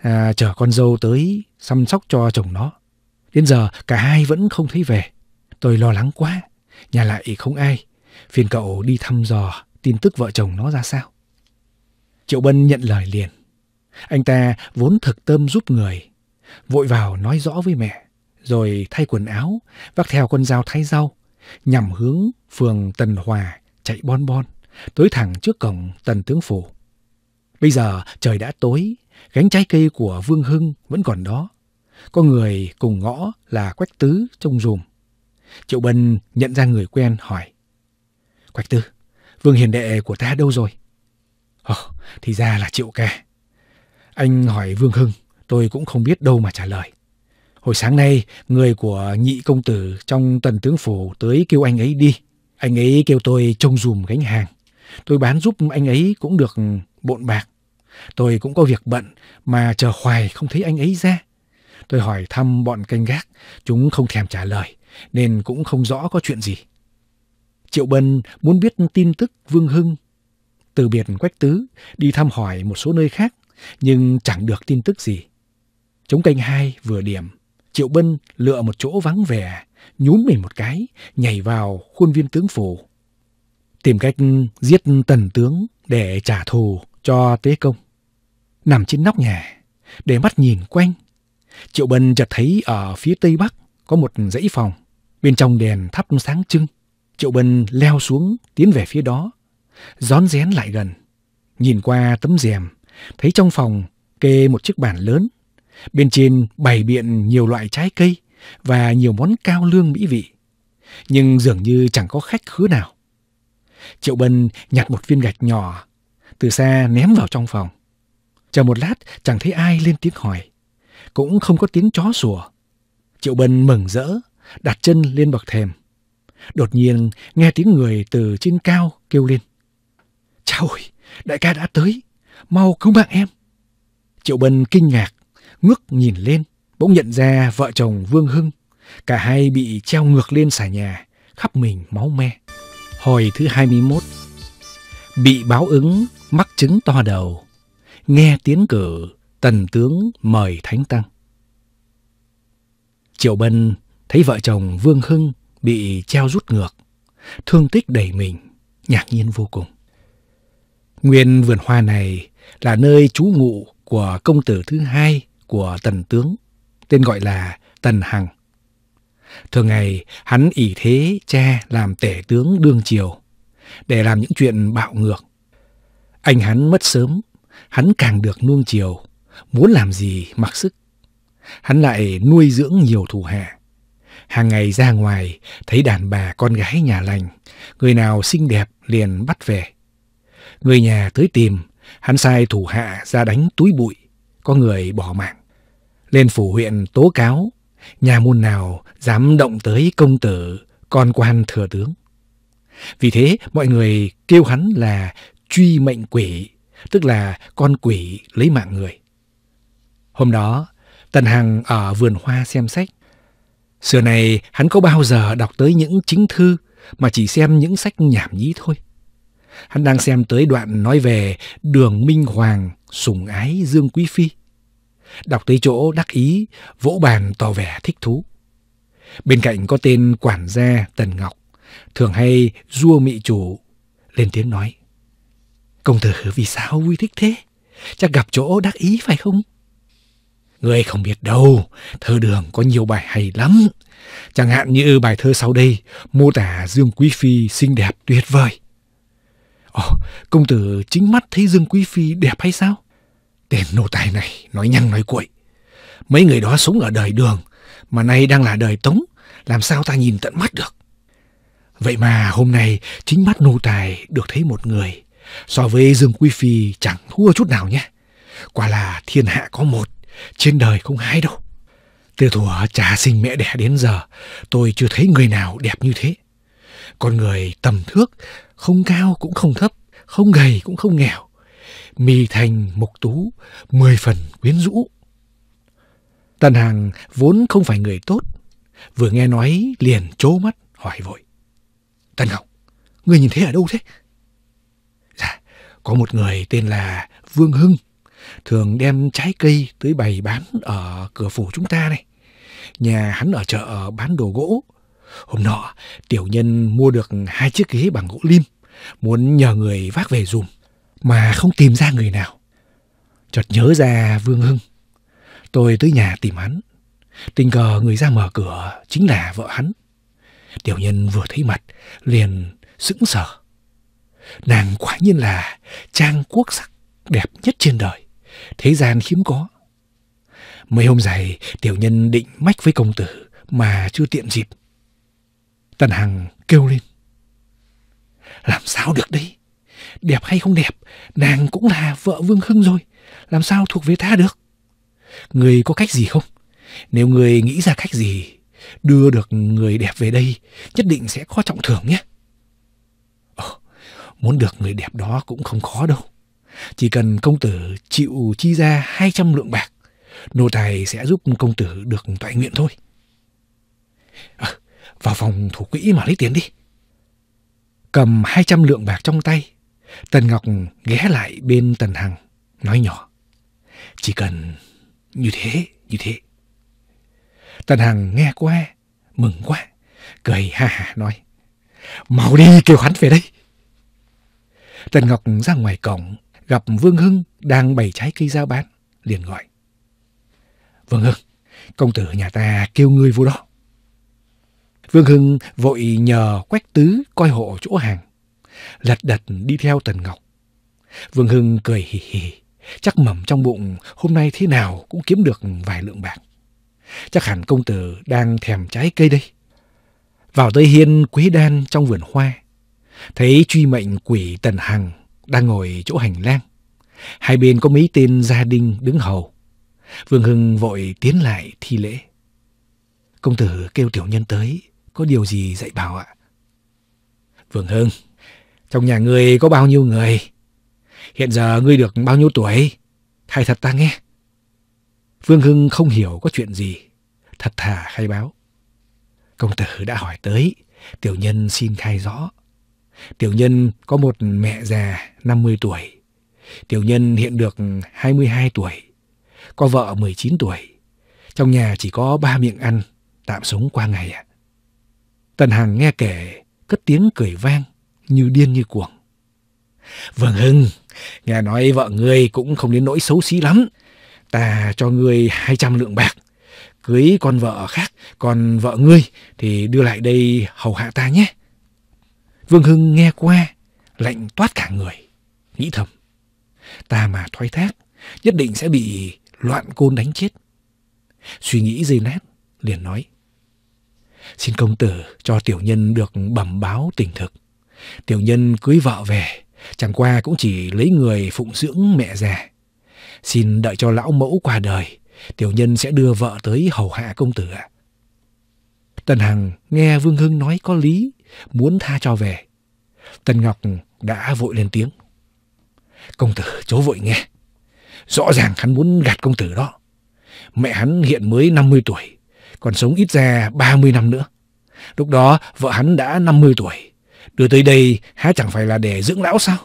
à, chở con dâu tới chăm sóc cho chồng nó. Đến giờ cả hai vẫn không thấy về. Tôi lo lắng quá, nhà lại không ai. Phiền cậu đi thăm dò tin tức vợ chồng nó ra sao. Triệu Bân nhận lời liền. Anh ta vốn thực tâm giúp người, vội vào nói rõ với mẹ rồi thay quần áo, vác theo con dao thay rau, nhằm hướng phường Tần Hòa chạy bon bon, tới thẳng trước cổng Tần Tướng Phủ. Bây giờ trời đã tối, gánh trái cây của Vương Hưng vẫn còn đó. Có người cùng ngõ là Quách Tứ trông dùm. Triệu Bân nhận ra người quen hỏi. Quách Tứ, Vương Hiền Đệ của ta đâu rồi? Ồ, oh, thì ra là Triệu ca. Anh hỏi Vương Hưng, tôi cũng không biết đâu mà trả lời. Hồi sáng nay, người của nhị công tử trong tần tướng phủ tới kêu anh ấy đi. Anh ấy kêu tôi trông dùm gánh hàng. Tôi bán giúp anh ấy cũng được ừ, bộn bạc. Tôi cũng có việc bận mà chờ hoài không thấy anh ấy ra. Tôi hỏi thăm bọn canh gác, chúng không thèm trả lời, nên cũng không rõ có chuyện gì. Triệu Bân muốn biết tin tức Vương Hưng. Từ biệt Quách Tứ, đi thăm hỏi một số nơi khác, nhưng chẳng được tin tức gì. Chống canh hai vừa điểm, Triệu Bân lựa một chỗ vắng vẻ, nhún mình một cái, nhảy vào khuôn viên tướng phủ. Tìm cách giết tần tướng để trả thù cho tế công. Nằm trên nóc nhà, để mắt nhìn quanh. Triệu Bân chợt thấy ở phía tây bắc có một dãy phòng, bên trong đèn thắp sáng trưng. Triệu Bân leo xuống tiến về phía đó, rón rén lại gần. Nhìn qua tấm rèm, thấy trong phòng kê một chiếc bàn lớn Bên trên bày biện nhiều loại trái cây và nhiều món cao lương mỹ vị. Nhưng dường như chẳng có khách khứa nào. Triệu Bân nhặt một viên gạch nhỏ, từ xa ném vào trong phòng. Chờ một lát chẳng thấy ai lên tiếng hỏi. Cũng không có tiếng chó sủa. Triệu Bân mừng rỡ, đặt chân lên bậc thềm. Đột nhiên nghe tiếng người từ trên cao kêu lên. Chào ơi, đại ca đã tới, mau cứu mạng em. Triệu Bân kinh ngạc, ngước nhìn lên, bỗng nhận ra vợ chồng Vương Hưng. Cả hai bị treo ngược lên xà nhà, khắp mình máu me. Hồi thứ 21 Bị báo ứng, mắc chứng to đầu. Nghe tiếng cử, tần tướng mời thánh tăng. Triệu Bân thấy vợ chồng Vương Hưng bị treo rút ngược, thương tích đầy mình, ngạc nhiên vô cùng. Nguyên vườn hoa này là nơi trú ngụ của công tử thứ hai của tần tướng, tên gọi là Tần Hằng. Thường ngày, hắn ỷ thế che làm tể tướng đương triều, để làm những chuyện bạo ngược. Anh hắn mất sớm, hắn càng được nuông chiều, muốn làm gì mặc sức. Hắn lại nuôi dưỡng nhiều thủ hạ. Hàng ngày ra ngoài, thấy đàn bà con gái nhà lành, người nào xinh đẹp liền bắt về. Người nhà tới tìm, hắn sai thủ hạ ra đánh túi bụi, có người bỏ mạng lên phủ huyện tố cáo, nhà môn nào dám động tới công tử, con quan thừa tướng. Vì thế, mọi người kêu hắn là truy mệnh quỷ, tức là con quỷ lấy mạng người. Hôm đó, Tần Hằng ở vườn hoa xem sách. Xưa này, hắn có bao giờ đọc tới những chính thư mà chỉ xem những sách nhảm nhí thôi. Hắn đang xem tới đoạn nói về đường Minh Hoàng sủng ái Dương Quý Phi. Đọc tới chỗ đắc ý, vỗ bàn tỏ vẻ thích thú. Bên cạnh có tên quản gia Tần Ngọc, thường hay rua mị chủ, lên tiếng nói. Công tử vì sao vui thích thế? Chắc gặp chỗ đắc ý phải không? Người không biết đâu, thơ đường có nhiều bài hay lắm. Chẳng hạn như bài thơ sau đây, mô tả Dương Quý Phi xinh đẹp tuyệt vời. Ồ, công tử chính mắt thấy Dương Quý Phi đẹp hay sao? Tên nô tài này nói nhăng nói cuội. Mấy người đó sống ở đời đường, mà nay đang là đời tống, làm sao ta nhìn tận mắt được. Vậy mà hôm nay chính mắt nô tài được thấy một người, so với Dương Quý Phi chẳng thua chút nào nhé. Quả là thiên hạ có một, trên đời không hai đâu. Từ thuở trả sinh mẹ đẻ đến giờ, tôi chưa thấy người nào đẹp như thế. Con người tầm thước, không cao cũng không thấp, không gầy cũng không nghèo, mì thành mục tú, mười phần quyến rũ. Tần Hằng vốn không phải người tốt, vừa nghe nói liền trố mắt hỏi vội. Tần Ngọc, người nhìn thấy ở đâu thế? Dạ, có một người tên là Vương Hưng, thường đem trái cây tới bày bán ở cửa phủ chúng ta này. Nhà hắn ở chợ bán đồ gỗ. Hôm nọ, tiểu nhân mua được hai chiếc ghế bằng gỗ lim, muốn nhờ người vác về dùng mà không tìm ra người nào. Chợt nhớ ra Vương Hưng. Tôi tới nhà tìm hắn. Tình cờ người ra mở cửa chính là vợ hắn. Tiểu nhân vừa thấy mặt liền sững sờ. Nàng quả nhiên là trang quốc sắc đẹp nhất trên đời, thế gian hiếm có. Mấy hôm dài, tiểu nhân định mách với công tử mà chưa tiện dịp. Tần Hằng kêu lên. Làm sao được đấy? đẹp hay không đẹp, nàng cũng là vợ Vương Khưng rồi, làm sao thuộc về ta được? Người có cách gì không? Nếu người nghĩ ra cách gì, đưa được người đẹp về đây, nhất định sẽ có trọng thưởng nhé. Ồ, muốn được người đẹp đó cũng không khó đâu. Chỉ cần công tử chịu chi ra 200 lượng bạc, nô tài sẽ giúp công tử được toại nguyện thôi. À, vào phòng thủ quỹ mà lấy tiền đi. Cầm 200 lượng bạc trong tay, Tần Ngọc ghé lại bên Tần Hằng, nói nhỏ. Chỉ cần như thế, như thế. Tần Hằng nghe qua, mừng quá, cười ha hà nói. Mau đi kêu hắn về đây. Tần Ngọc ra ngoài cổng, gặp Vương Hưng đang bày trái cây giao bán, liền gọi. Vương Hưng, công tử nhà ta kêu ngươi vô đó. Vương Hưng vội nhờ Quách Tứ coi hộ chỗ hàng lật đật đi theo Tần Ngọc. Vương Hưng cười hì hì, chắc mầm trong bụng hôm nay thế nào cũng kiếm được vài lượng bạc. Chắc hẳn công tử đang thèm trái cây đây. Vào tới hiên quế đan trong vườn hoa, thấy truy mệnh quỷ Tần Hằng đang ngồi chỗ hành lang. Hai bên có mấy tên gia đình đứng hầu. Vương Hưng vội tiến lại thi lễ. Công tử kêu tiểu nhân tới, có điều gì dạy bảo ạ? Vương Hưng, trong nhà ngươi có bao nhiêu người? Hiện giờ ngươi được bao nhiêu tuổi? Khai thật ta nghe. Vương Hưng không hiểu có chuyện gì. Thật thà khai báo. Công tử đã hỏi tới. Tiểu nhân xin khai rõ. Tiểu nhân có một mẹ già 50 tuổi. Tiểu nhân hiện được 22 tuổi. Có vợ 19 tuổi. Trong nhà chỉ có ba miệng ăn, tạm sống qua ngày ạ. Tần Hằng nghe kể, cất tiếng cười vang như điên như cuồng. Vâng Hưng, nghe nói vợ ngươi cũng không đến nỗi xấu xí lắm. Ta cho ngươi 200 lượng bạc. Cưới con vợ khác, còn vợ ngươi thì đưa lại đây hầu hạ ta nhé. Vương Hưng nghe qua, lạnh toát cả người. Nghĩ thầm, ta mà thoái thác, nhất định sẽ bị loạn côn đánh chết. Suy nghĩ dây nát, liền nói. Xin công tử cho tiểu nhân được bẩm báo tình thực. Tiểu nhân cưới vợ về, chẳng qua cũng chỉ lấy người phụng dưỡng mẹ già. Xin đợi cho lão mẫu qua đời, tiểu nhân sẽ đưa vợ tới hầu hạ công tử ạ. Tần Hằng nghe Vương Hưng nói có lý, muốn tha cho về. Tần Ngọc đã vội lên tiếng. Công tử, chố vội nghe. Rõ ràng hắn muốn gạt công tử đó. Mẹ hắn hiện mới năm mươi tuổi, còn sống ít ra ba mươi năm nữa. Lúc đó vợ hắn đã năm mươi tuổi. Đưa tới đây há chẳng phải là để dưỡng lão sao?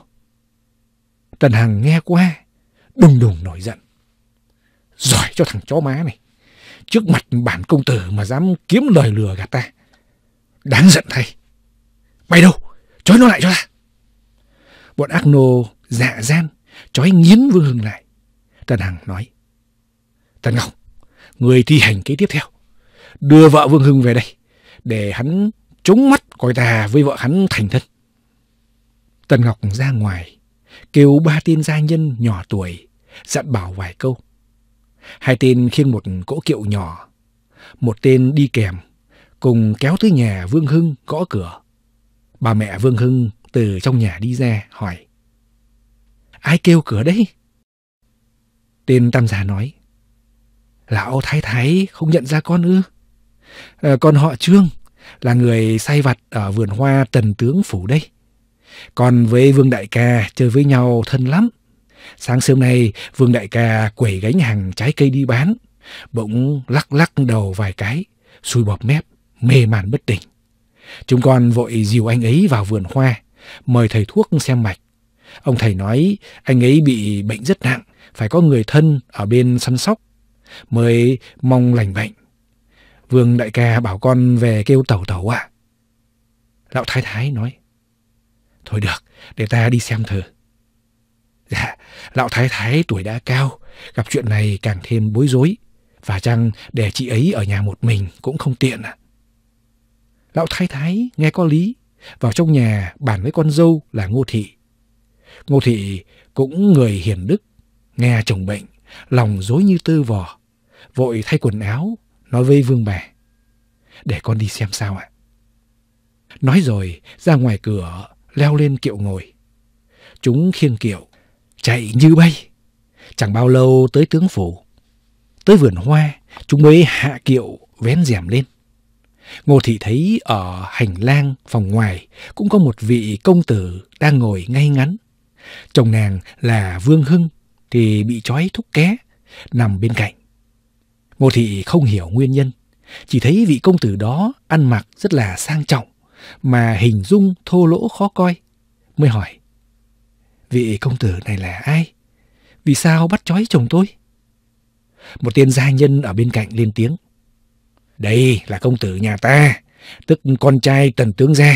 Tần Hằng nghe qua, đùng đùng nổi giận. Giỏi cho thằng chó má này. Trước mặt bản công tử mà dám kiếm lời lừa gạt ta. Đáng giận thay. Mày đâu? Chói nó lại cho ta. Bọn ác nô dạ gian, chói nghiến Vương Hưng lại. Tần Hằng nói. Tần Ngọc, người thi hành kế tiếp theo. Đưa vợ Vương Hưng về đây, để hắn chống mắt coi tà với vợ hắn thành thân. Tần Ngọc ra ngoài, kêu ba tên gia nhân nhỏ tuổi, dặn bảo vài câu. Hai tên khiêng một cỗ kiệu nhỏ, một tên đi kèm, cùng kéo tới nhà Vương Hưng gõ cửa. Bà mẹ Vương Hưng từ trong nhà đi ra hỏi. Ai kêu cửa đấy? Tên tam già nói. Lão thái thái không nhận ra con ư? À, con họ Trương, là người say vặt ở vườn hoa tần tướng phủ đây. Còn với Vương Đại Ca chơi với nhau thân lắm. Sáng sớm nay, Vương Đại Ca quẩy gánh hàng trái cây đi bán. Bỗng lắc lắc đầu vài cái, xui bọt mép, mê man bất tỉnh. Chúng con vội dìu anh ấy vào vườn hoa, mời thầy thuốc xem mạch. Ông thầy nói anh ấy bị bệnh rất nặng, phải có người thân ở bên săn sóc, mới mong lành bệnh. Vương đại ca bảo con về kêu tẩu tẩu à? Lão thái thái nói. Thôi được, để ta đi xem thử. Dạ, lão thái thái tuổi đã cao, gặp chuyện này càng thêm bối rối. Và chăng để chị ấy ở nhà một mình cũng không tiện à? Lão thái thái nghe có lý, vào trong nhà bàn với con dâu là Ngô Thị. Ngô Thị cũng người hiền đức, nghe chồng bệnh, lòng dối như tư vò, vội thay quần áo nói với Vương Bè. Để con đi xem sao ạ. Nói rồi, ra ngoài cửa, leo lên kiệu ngồi. Chúng khiêng kiệu, chạy như bay. Chẳng bao lâu tới tướng phủ. Tới vườn hoa, chúng mới hạ kiệu vén rèm lên. Ngô Thị thấy ở hành lang phòng ngoài cũng có một vị công tử đang ngồi ngay ngắn. Chồng nàng là Vương Hưng thì bị trói thúc ké, nằm bên cạnh. Ngô Thị không hiểu nguyên nhân, chỉ thấy vị công tử đó ăn mặc rất là sang trọng, mà hình dung thô lỗ khó coi, mới hỏi. Vị công tử này là ai? Vì sao bắt chói chồng tôi? Một tiên gia nhân ở bên cạnh lên tiếng. Đây là công tử nhà ta, tức con trai tần tướng gia.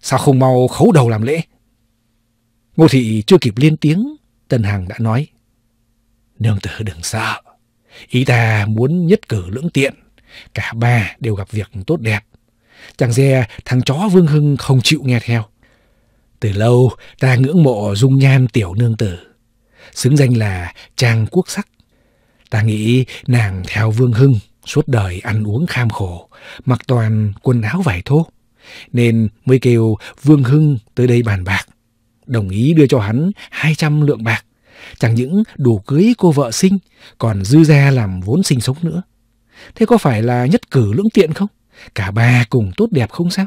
Sao không mau khấu đầu làm lễ? Ngô thị chưa kịp lên tiếng, Tần Hằng đã nói. Nương tử đừng sợ, Ý ta muốn nhất cử lưỡng tiện, cả ba đều gặp việc tốt đẹp. Chẳng dè thằng chó Vương Hưng không chịu nghe theo. Từ lâu ta ngưỡng mộ dung nhan tiểu nương tử, xứng danh là trang quốc sắc. Ta nghĩ nàng theo Vương Hưng suốt đời ăn uống kham khổ, mặc toàn quần áo vải thô, nên mới kêu Vương Hưng tới đây bàn bạc, đồng ý đưa cho hắn 200 lượng bạc chẳng những đủ cưới cô vợ sinh, còn dư ra làm vốn sinh sống nữa. Thế có phải là nhất cử lưỡng tiện không? Cả ba cùng tốt đẹp không sao?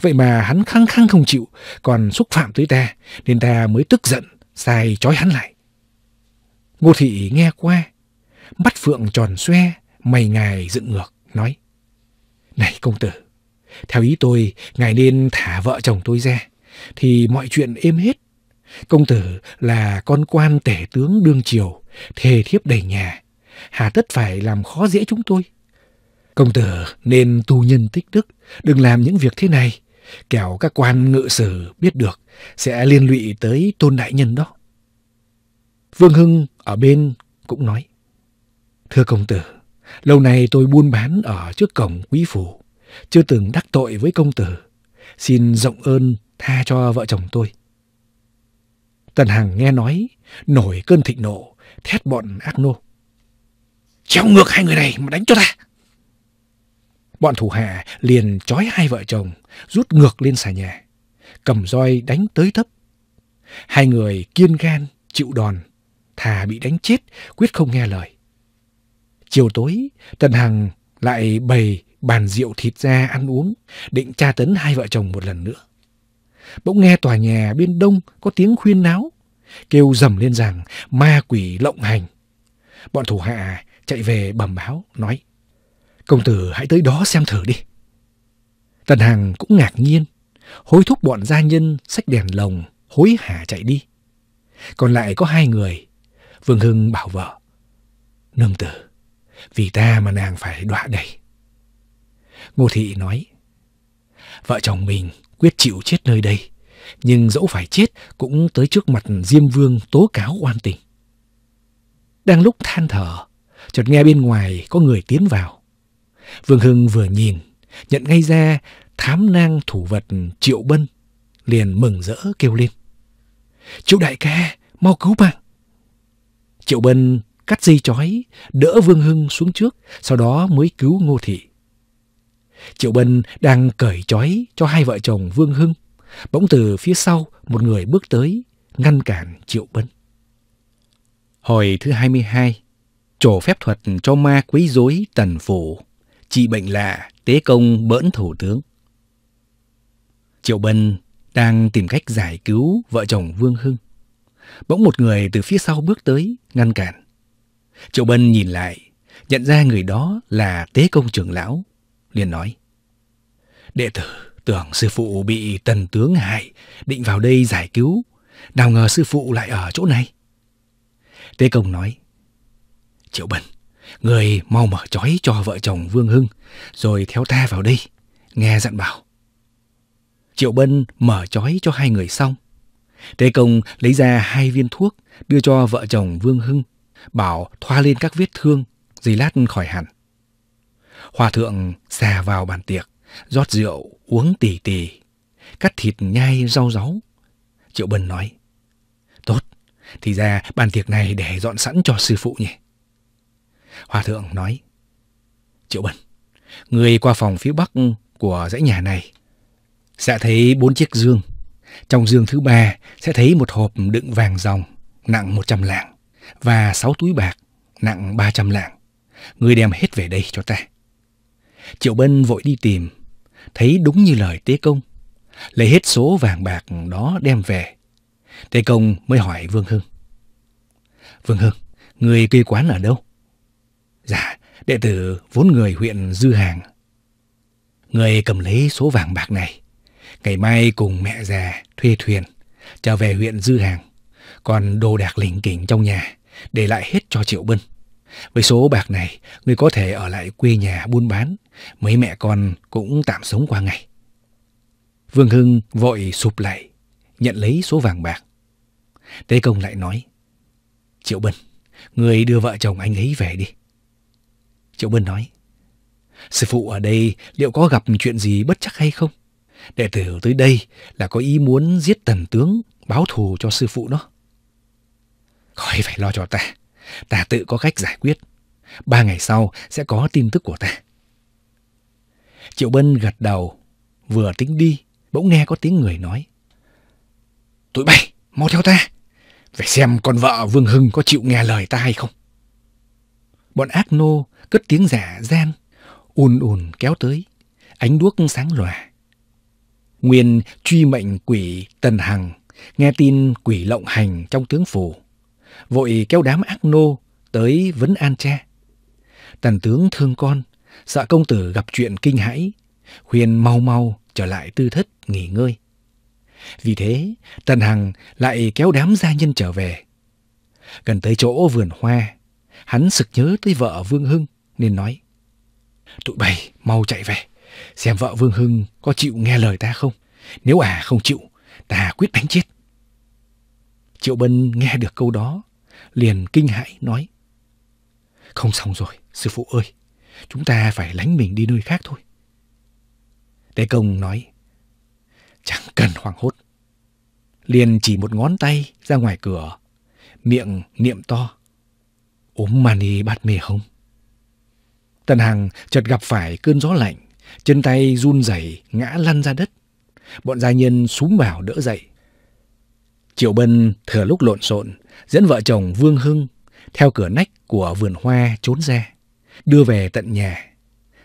Vậy mà hắn khăng khăng không chịu, còn xúc phạm tới ta, nên ta mới tức giận, sai trói hắn lại. Ngô Thị nghe qua, mắt phượng tròn xoe, mày ngài dựng ngược, nói. Này công tử, theo ý tôi, ngài nên thả vợ chồng tôi ra, thì mọi chuyện êm hết. Công tử là con quan tể tướng đương triều, thề thiếp đầy nhà. Hà tất phải làm khó dễ chúng tôi. Công tử nên tu nhân tích đức, đừng làm những việc thế này. Kẻo các quan ngự sử biết được sẽ liên lụy tới tôn đại nhân đó. Vương Hưng ở bên cũng nói. Thưa công tử, lâu nay tôi buôn bán ở trước cổng quý phủ, chưa từng đắc tội với công tử. Xin rộng ơn tha cho vợ chồng tôi. Tần Hằng nghe nói, nổi cơn thịnh nộ, thét bọn ác nô. Treo ngược hai người này mà đánh cho ta. Bọn thủ hạ liền trói hai vợ chồng, rút ngược lên xà nhà, cầm roi đánh tới tấp. Hai người kiên gan, chịu đòn, thà bị đánh chết, quyết không nghe lời. Chiều tối, Tần Hằng lại bày bàn rượu thịt ra ăn uống, định tra tấn hai vợ chồng một lần nữa. Bỗng nghe tòa nhà bên đông có tiếng khuyên náo, kêu dầm lên rằng ma quỷ lộng hành. Bọn thủ hạ chạy về bẩm báo, nói, công tử hãy tới đó xem thử đi. Tần Hằng cũng ngạc nhiên, hối thúc bọn gia nhân xách đèn lồng, hối hả chạy đi. Còn lại có hai người, Vương Hưng bảo vợ, nương tử, vì ta mà nàng phải đọa đầy. Ngô Thị nói, vợ chồng mình quyết chịu chết nơi đây. Nhưng dẫu phải chết cũng tới trước mặt Diêm Vương tố cáo oan tình. Đang lúc than thở, chợt nghe bên ngoài có người tiến vào. Vương Hưng vừa nhìn, nhận ngay ra thám nang thủ vật Triệu Bân, liền mừng rỡ kêu lên. Triệu đại ca, mau cứu mạng. Triệu Bân cắt dây chói, đỡ Vương Hưng xuống trước, sau đó mới cứu Ngô Thị. Triệu Bân đang cởi trói cho hai vợ chồng Vương Hưng. Bỗng từ phía sau một người bước tới, ngăn cản Triệu Bân. Hồi thứ 22, trổ phép thuật cho ma quấy rối tần phủ, trị bệnh lạ, tế công bỡn thủ tướng. Triệu Bân đang tìm cách giải cứu vợ chồng Vương Hưng. Bỗng một người từ phía sau bước tới, ngăn cản. Triệu Bân nhìn lại, nhận ra người đó là tế công trưởng lão liền nói. Đệ tử tưởng sư phụ bị tần tướng hại, định vào đây giải cứu. Nào ngờ sư phụ lại ở chỗ này. Tế công nói. Triệu Bần, người mau mở trói cho vợ chồng Vương Hưng, rồi theo ta vào đây, nghe dặn bảo. Triệu Bân mở trói cho hai người xong. Tế công lấy ra hai viên thuốc đưa cho vợ chồng Vương Hưng, bảo thoa lên các vết thương, dì lát khỏi hẳn. Hòa thượng xà vào bàn tiệc, rót rượu, uống tỉ tỉ, cắt thịt nhai rau ráu. Triệu Bân nói, tốt, thì ra bàn tiệc này để dọn sẵn cho sư phụ nhỉ. Hòa thượng nói, Triệu Bân, người qua phòng phía bắc của dãy nhà này sẽ thấy bốn chiếc dương. Trong dương thứ ba sẽ thấy một hộp đựng vàng ròng nặng 100 lạng và sáu túi bạc nặng 300 lạng. Người đem hết về đây cho ta. Triệu Bân vội đi tìm, thấy đúng như lời Tế Công. Lấy hết số vàng bạc đó đem về. Tế Công mới hỏi Vương Hưng. Vương Hưng, người quê quán ở đâu? Dạ, đệ tử vốn người huyện Dư Hàng. Người cầm lấy số vàng bạc này. Ngày mai cùng mẹ già thuê thuyền, trở về huyện Dư Hàng. Còn đồ đạc lỉnh kỉnh trong nhà, để lại hết cho Triệu Bân. Với số bạc này, người có thể ở lại quê nhà buôn bán, mấy mẹ con cũng tạm sống qua ngày. Vương Hưng vội sụp lại, nhận lấy số vàng bạc. Tế công lại nói, Triệu Bân, người đưa vợ chồng anh ấy về đi. Triệu Bân nói, Sư phụ ở đây liệu có gặp chuyện gì bất chắc hay không? Đệ tử tới đây là có ý muốn giết tần tướng báo thù cho sư phụ nó. Khỏi phải lo cho ta, ta tự có cách giải quyết. Ba ngày sau sẽ có tin tức của ta. Triệu Bân gật đầu, vừa tính đi, bỗng nghe có tiếng người nói. Tụi bay, mau theo ta, phải xem con vợ Vương Hưng có chịu nghe lời ta hay không. Bọn ác nô cất tiếng giả gian, ùn ùn kéo tới, ánh đuốc sáng lòa. Nguyên truy mệnh quỷ Tần Hằng, nghe tin quỷ lộng hành trong tướng phủ, vội kéo đám ác nô tới vấn an cha. Tần tướng thương con, sợ dạ công tử gặp chuyện kinh hãi, khuyên mau mau trở lại tư thất nghỉ ngơi. Vì thế, Tần Hằng lại kéo đám gia nhân trở về. Gần tới chỗ vườn hoa, hắn sực nhớ tới vợ Vương Hưng nên nói. Tụi bay mau chạy về, xem vợ Vương Hưng có chịu nghe lời ta không. Nếu à không chịu, ta quyết đánh chết. Triệu Bân nghe được câu đó, liền kinh hãi nói. Không xong rồi, sư phụ ơi. Chúng ta phải lánh mình đi nơi khác thôi. Tế công nói, chẳng cần hoảng hốt. Liền chỉ một ngón tay ra ngoài cửa, miệng niệm to. Ốm mani bát mê không? Tần Hằng chợt gặp phải cơn gió lạnh, chân tay run rẩy ngã lăn ra đất. Bọn gia nhân súm vào đỡ dậy. Triệu Bân thừa lúc lộn xộn, dẫn vợ chồng Vương Hưng theo cửa nách của vườn hoa trốn ra đưa về tận nhà.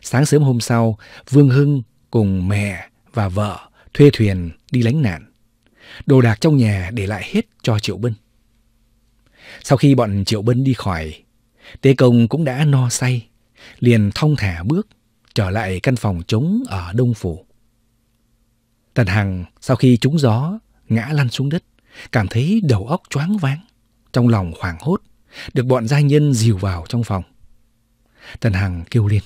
Sáng sớm hôm sau, Vương Hưng cùng mẹ và vợ thuê thuyền đi lánh nạn. Đồ đạc trong nhà để lại hết cho Triệu Bân. Sau khi bọn Triệu Bân đi khỏi, Tế Công cũng đã no say, liền thong thả bước trở lại căn phòng trống ở Đông Phủ. Tần Hằng sau khi trúng gió, ngã lăn xuống đất, cảm thấy đầu óc choáng váng, trong lòng hoảng hốt, được bọn gia nhân dìu vào trong phòng. Tần Hằng kêu lên.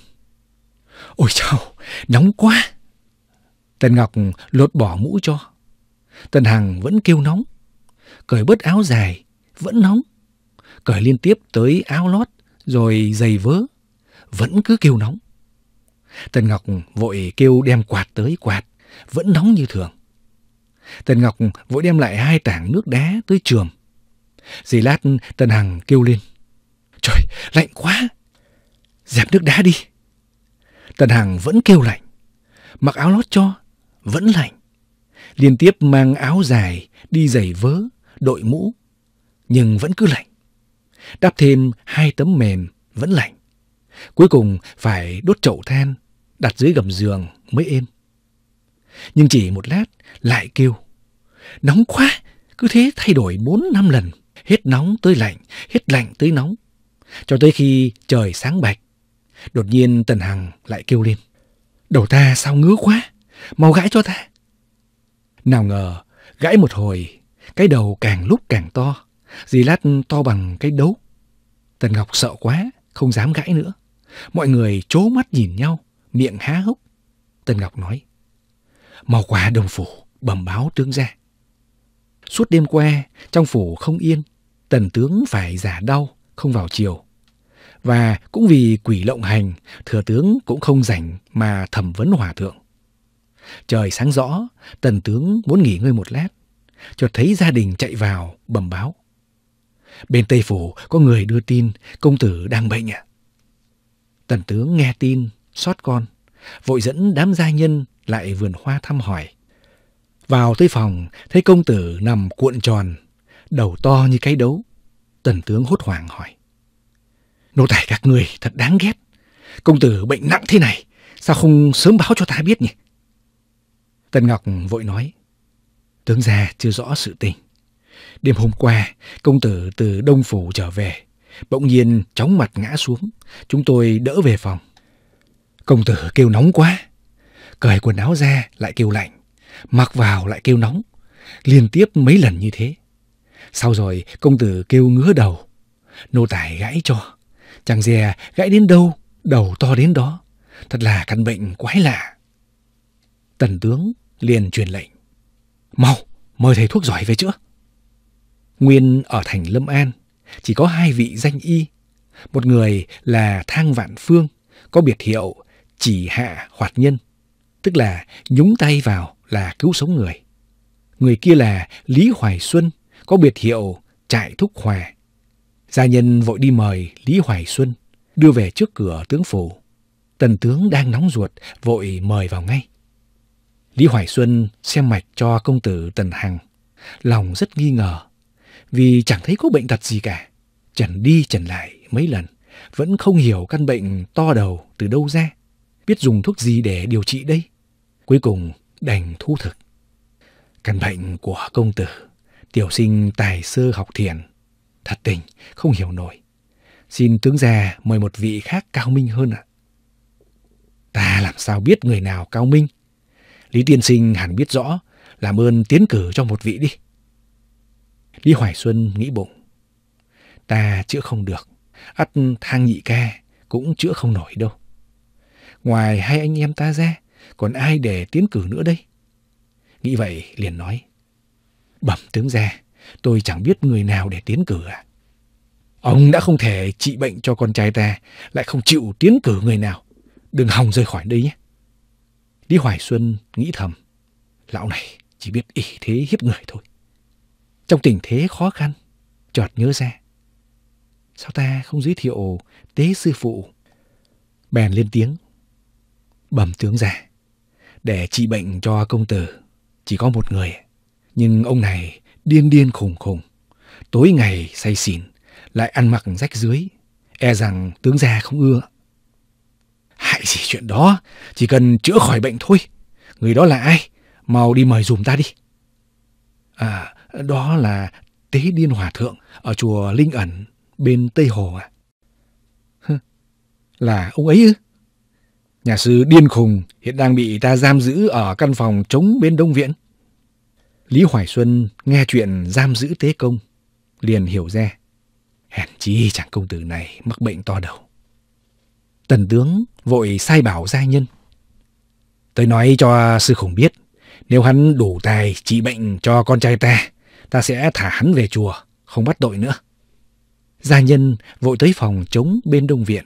Ôi chao, nóng quá. Tần Ngọc lột bỏ mũ cho. Tần Hằng vẫn kêu nóng. Cởi bớt áo dài, vẫn nóng. Cởi liên tiếp tới áo lót, rồi giày vớ, vẫn cứ kêu nóng. Tần Ngọc vội kêu đem quạt tới quạt, vẫn nóng như thường. Tần Ngọc vội đem lại hai tảng nước đá tới trường. Dì lát Tần Hằng kêu lên. Trời, lạnh quá! Dẹp nước đá đi. Tần Hằng vẫn kêu lạnh. Mặc áo lót cho, vẫn lạnh. Liên tiếp mang áo dài, đi giày vớ, đội mũ. Nhưng vẫn cứ lạnh. Đắp thêm hai tấm mềm, vẫn lạnh. Cuối cùng phải đốt chậu than, đặt dưới gầm giường mới êm. Nhưng chỉ một lát lại kêu. Nóng quá, cứ thế thay đổi bốn năm lần. Hết nóng tới lạnh, hết lạnh tới nóng. Cho tới khi trời sáng bạch, Đột nhiên Tần Hằng lại kêu lên. Đầu ta sao ngứa quá, mau gãi cho ta. Nào ngờ, gãi một hồi, cái đầu càng lúc càng to, dì lát to bằng cái đấu. Tần Ngọc sợ quá, không dám gãi nữa. Mọi người chố mắt nhìn nhau, miệng há hốc. Tần Ngọc nói, mau quá đồng phủ, bẩm báo tướng ra. Suốt đêm qua, trong phủ không yên, tần tướng phải giả đau, không vào chiều. Và cũng vì quỷ lộng hành, thừa tướng cũng không rảnh mà thẩm vấn hòa thượng. Trời sáng rõ, tần tướng muốn nghỉ ngơi một lát, chợt thấy gia đình chạy vào bẩm báo. Bên Tây Phủ có người đưa tin công tử đang bệnh ạ. Tần tướng nghe tin, xót con, vội dẫn đám gia nhân lại vườn hoa thăm hỏi. Vào tới phòng, thấy công tử nằm cuộn tròn, đầu to như cái đấu. Tần tướng hốt hoảng hỏi. Nô tài các người thật đáng ghét. Công tử bệnh nặng thế này, sao không sớm báo cho ta biết nhỉ? Tần Ngọc vội nói, tướng gia chưa rõ sự tình. Đêm hôm qua, công tử từ Đông Phủ trở về, bỗng nhiên chóng mặt ngã xuống, chúng tôi đỡ về phòng. Công tử kêu nóng quá, cởi quần áo ra lại kêu lạnh, mặc vào lại kêu nóng, liên tiếp mấy lần như thế. Sau rồi công tử kêu ngứa đầu, nô tài gãi cho, chàng dè gãy đến đâu, đầu to đến đó. Thật là căn bệnh quái lạ. Tần tướng liền truyền lệnh. Mau, mời thầy thuốc giỏi về chữa. Nguyên ở thành Lâm An, chỉ có hai vị danh y. Một người là Thang Vạn Phương, có biệt hiệu chỉ hạ hoạt nhân, tức là nhúng tay vào là cứu sống người. Người kia là Lý Hoài Xuân, có biệt hiệu trại thúc hòa, Gia nhân vội đi mời Lý Hoài Xuân, đưa về trước cửa tướng phủ. Tần tướng đang nóng ruột, vội mời vào ngay. Lý Hoài Xuân xem mạch cho công tử Tần Hằng, lòng rất nghi ngờ, vì chẳng thấy có bệnh tật gì cả. Trần đi trần lại mấy lần, vẫn không hiểu căn bệnh to đầu từ đâu ra, biết dùng thuốc gì để điều trị đây. Cuối cùng đành thu thực. Căn bệnh của công tử, tiểu sinh tài sơ học thiền, Thật tình, không hiểu nổi. Xin tướng già mời một vị khác cao minh hơn ạ. Ta làm sao biết người nào cao minh? Lý Tiên Sinh hẳn biết rõ, làm ơn tiến cử cho một vị đi. Lý Hoài Xuân nghĩ bụng. Ta chữa không được, ắt thang nhị ca cũng chữa không nổi đâu. Ngoài hai anh em ta ra, còn ai để tiến cử nữa đây? Nghĩ vậy liền nói. Bẩm tướng già Tôi chẳng biết người nào để tiến cử à. Ông đã không thể trị bệnh cho con trai ta, lại không chịu tiến cử người nào. Đừng hòng rời khỏi đây nhé. Lý Hoài Xuân nghĩ thầm, lão này chỉ biết ỷ thế hiếp người thôi. Trong tình thế khó khăn, chợt nhớ ra. Sao ta không giới thiệu tế sư phụ? Bèn lên tiếng, bẩm tướng già, để trị bệnh cho công tử chỉ có một người, nhưng ông này điên điên khùng khùng, tối ngày say xỉn, lại ăn mặc rách dưới, e rằng tướng già không ưa. Hại gì chuyện đó, chỉ cần chữa khỏi bệnh thôi. Người đó là ai? Mau đi mời dùm ta đi. À, đó là Tế Điên Hòa Thượng ở chùa Linh Ẩn bên Tây Hồ à? là ông ấy ư? Nhà sư điên khùng hiện đang bị ta giam giữ ở căn phòng chống bên Đông Viện. Lý Hoài Xuân nghe chuyện giam giữ tế công, liền hiểu ra. Hèn chi chàng công tử này mắc bệnh to đầu. Tần tướng vội sai bảo gia nhân. Tôi nói cho sư khủng biết, nếu hắn đủ tài trị bệnh cho con trai ta, ta sẽ thả hắn về chùa, không bắt tội nữa. Gia nhân vội tới phòng trống bên đông viện.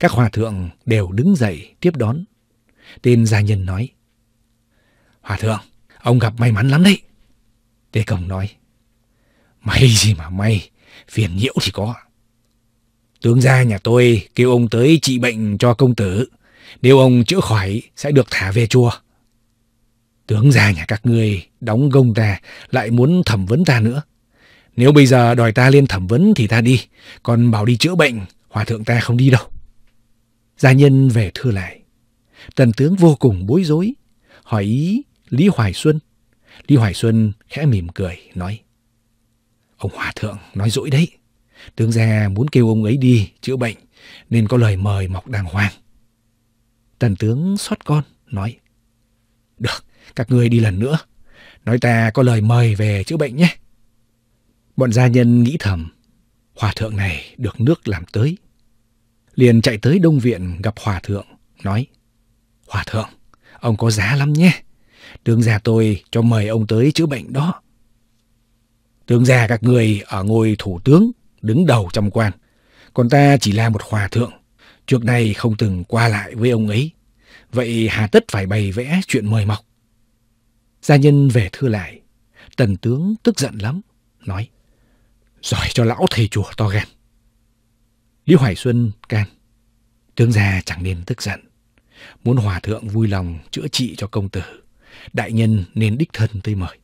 Các hòa thượng đều đứng dậy tiếp đón. Tên gia nhân nói. Hòa thượng, Ông gặp may mắn lắm đấy. Tế Công nói. May gì mà may, phiền nhiễu thì có. Tướng gia nhà tôi kêu ông tới trị bệnh cho công tử. Nếu ông chữa khỏi sẽ được thả về chùa. Tướng gia nhà các ngươi đóng gông ta lại muốn thẩm vấn ta nữa. Nếu bây giờ đòi ta lên thẩm vấn thì ta đi, còn bảo đi chữa bệnh, hòa thượng ta không đi đâu. Gia nhân về thưa lại. Tần tướng vô cùng bối rối, hỏi ý Lý Hoài Xuân. Lý Hoài Xuân khẽ mỉm cười, nói. Ông Hòa Thượng nói dỗi đấy. Tướng gia muốn kêu ông ấy đi chữa bệnh, nên có lời mời mọc đàng hoàng. Tần tướng xót con, nói. Được, các ngươi đi lần nữa. Nói ta có lời mời về chữa bệnh nhé. Bọn gia nhân nghĩ thầm, hòa thượng này được nước làm tới. Liền chạy tới đông viện gặp hòa thượng, nói. Hòa thượng, ông có giá lắm nhé. Tướng gia tôi cho mời ông tới chữa bệnh đó. Tướng gia các người ở ngôi thủ tướng, đứng đầu trong quan. Còn ta chỉ là một hòa thượng, trước nay không từng qua lại với ông ấy. Vậy hà tất phải bày vẽ chuyện mời mọc. Gia nhân về thưa lại, tần tướng tức giận lắm, nói. Giỏi cho lão thầy chùa to gan. Lý Hoài Xuân can. Tướng gia chẳng nên tức giận. Muốn hòa thượng vui lòng chữa trị cho công tử đại nhân nên đích thân tới mời.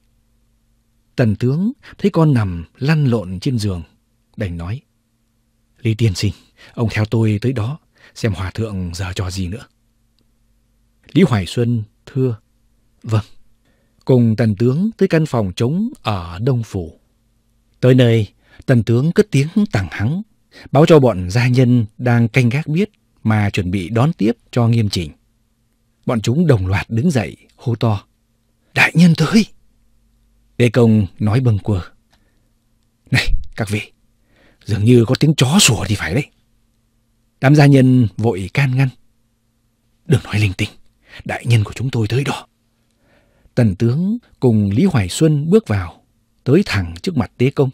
Tần tướng thấy con nằm lăn lộn trên giường, đành nói. Lý tiên sinh, ông theo tôi tới đó, xem hòa thượng giờ trò gì nữa. Lý Hoài Xuân thưa, vâng, cùng tần tướng tới căn phòng trống ở Đông Phủ. Tới nơi, tần tướng cất tiếng tàng hắng, báo cho bọn gia nhân đang canh gác biết mà chuẩn bị đón tiếp cho nghiêm chỉnh. Bọn chúng đồng loạt đứng dậy, hô to. Đại nhân tới! Đê công nói bâng quơ. Này, các vị, dường như có tiếng chó sủa thì phải đấy. Đám gia nhân vội can ngăn. Đừng nói linh tinh, đại nhân của chúng tôi tới đó. Tần tướng cùng Lý Hoài Xuân bước vào, tới thẳng trước mặt tế công.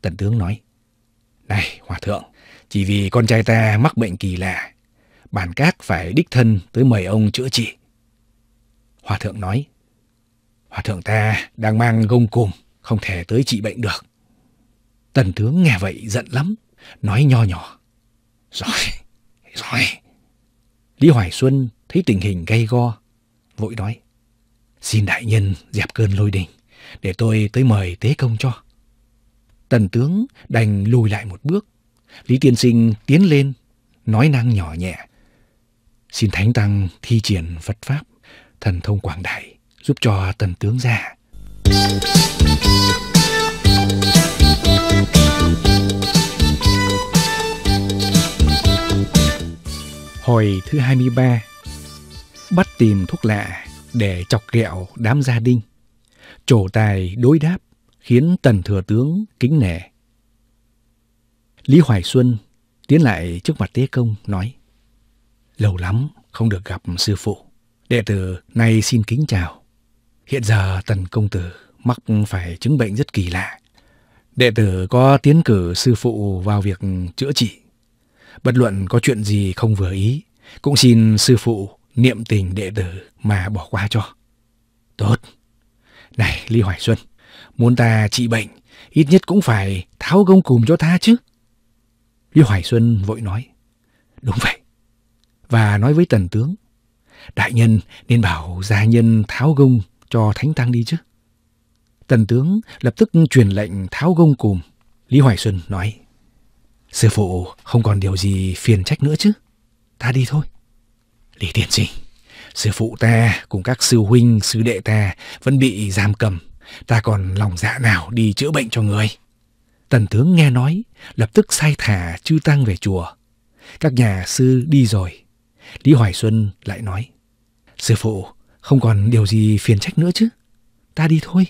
Tần tướng nói, Này, hòa thượng, chỉ vì con trai ta mắc bệnh kỳ lạ, bản các phải đích thân tới mời ông chữa trị. Hòa thượng nói, Hòa thượng ta đang mang gông cùm, không thể tới trị bệnh được. Tần tướng nghe vậy giận lắm, nói nho nhỏ. Rồi, rồi. Lý Hoài Xuân thấy tình hình gay go, vội nói. Xin đại nhân dẹp cơn lôi đình, để tôi tới mời tế công cho. Tần tướng đành lùi lại một bước. Lý Tiên Sinh tiến lên, nói năng nhỏ nhẹ, Xin Thánh Tăng thi triển Phật Pháp, thần thông quảng đại, giúp cho tần tướng già. Hồi thứ hai mươi ba Bắt tìm thuốc lạ để chọc ghẹo đám gia đình. Trổ tài đối đáp khiến tần thừa tướng kính nể. Lý Hoài Xuân tiến lại trước mặt Tế Công nói Lâu lắm không được gặp sư phụ. Đệ tử nay xin kính chào. Hiện giờ tần công tử mắc phải chứng bệnh rất kỳ lạ. Đệ tử có tiến cử sư phụ vào việc chữa trị. Bất luận có chuyện gì không vừa ý, cũng xin sư phụ niệm tình đệ tử mà bỏ qua cho. Tốt. Này Lý Hoài Xuân, muốn ta trị bệnh, ít nhất cũng phải tháo gông cùm cho ta chứ. Lý Hoài Xuân vội nói. Đúng vậy, và nói với tần tướng, Đại nhân nên bảo gia nhân tháo gông cho thánh tăng đi chứ. Tần tướng lập tức truyền lệnh tháo gông cùm. Lý Hoài Xuân nói, Sư phụ không còn điều gì phiền trách nữa chứ. Ta đi thôi. Lý Tiên Sinh, sư phụ ta cùng các sư huynh, sư đệ ta vẫn bị giam cầm. Ta còn lòng dạ nào đi chữa bệnh cho người. Tần tướng nghe nói, lập tức sai thả chư tăng về chùa. Các nhà sư đi rồi, Lý Hoài Xuân lại nói, Sư phụ, không còn điều gì phiền trách nữa chứ. Ta đi thôi.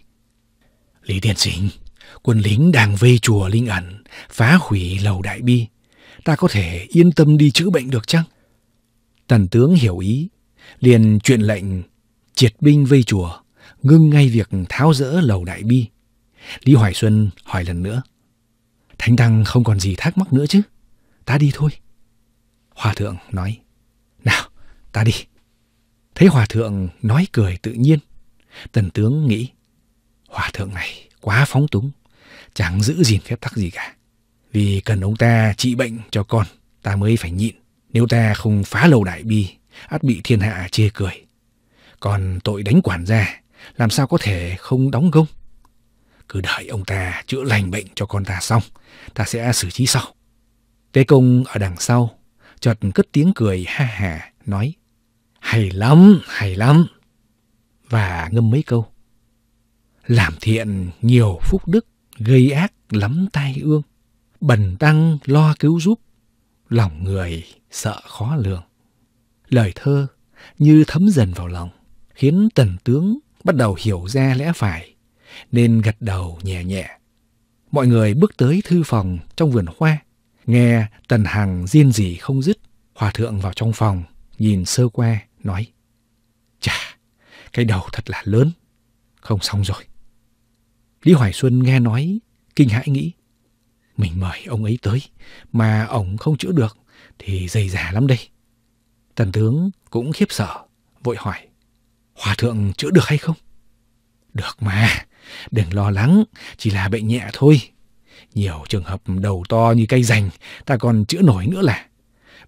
Lý Tiên Sinh, quân lính đang vây chùa Linh Ẩn, phá hủy lầu Đại Bi. Ta có thể yên tâm đi chữa bệnh được chăng? Tần tướng hiểu ý, liền truyền lệnh triệt binh vây chùa, ngưng ngay việc tháo rỡ lầu Đại Bi. Lý Hoài Xuân hỏi lần nữa. Thánh Tăng không còn gì thắc mắc nữa chứ. Ta đi thôi. Hòa thượng nói ta đi. Thấy hòa thượng nói cười tự nhiên, tần tướng nghĩ, hòa thượng này quá phóng túng, chẳng giữ gìn phép tắc gì cả. Vì cần ông ta trị bệnh cho con, ta mới phải nhịn. Nếu ta không phá lầu đại bi, ắt bị thiên hạ chê cười. Còn tội đánh quản gia, làm sao có thể không đóng gông? Cứ đợi ông ta chữa lành bệnh cho con ta xong, ta sẽ xử trí sau. Tế công ở đằng sau, chợt cất tiếng cười ha hà, nói hay lắm, hay lắm. Và ngâm mấy câu. Làm thiện nhiều phúc đức, gây ác lắm tai ương. Bần tăng lo cứu giúp, lòng người sợ khó lường. Lời thơ như thấm dần vào lòng, khiến tần tướng bắt đầu hiểu ra lẽ phải, nên gật đầu nhẹ nhẹ. Mọi người bước tới thư phòng trong vườn hoa, nghe Tần Hằng riêng gì không dứt. Hòa thượng vào trong phòng, nhìn sơ qua nói, chà, cái đầu thật là lớn, không xong rồi. Lý Hoài Xuân nghe nói, kinh hãi nghĩ, mình mời ông ấy tới, mà ông không chữa được thì dày dà lắm đây. Tần tướng cũng khiếp sợ, vội hỏi, Hòa thượng chữa được hay không? Được mà, đừng lo lắng, chỉ là bệnh nhẹ thôi. Nhiều trường hợp đầu to như cây rành, ta còn chữa nổi nữa là.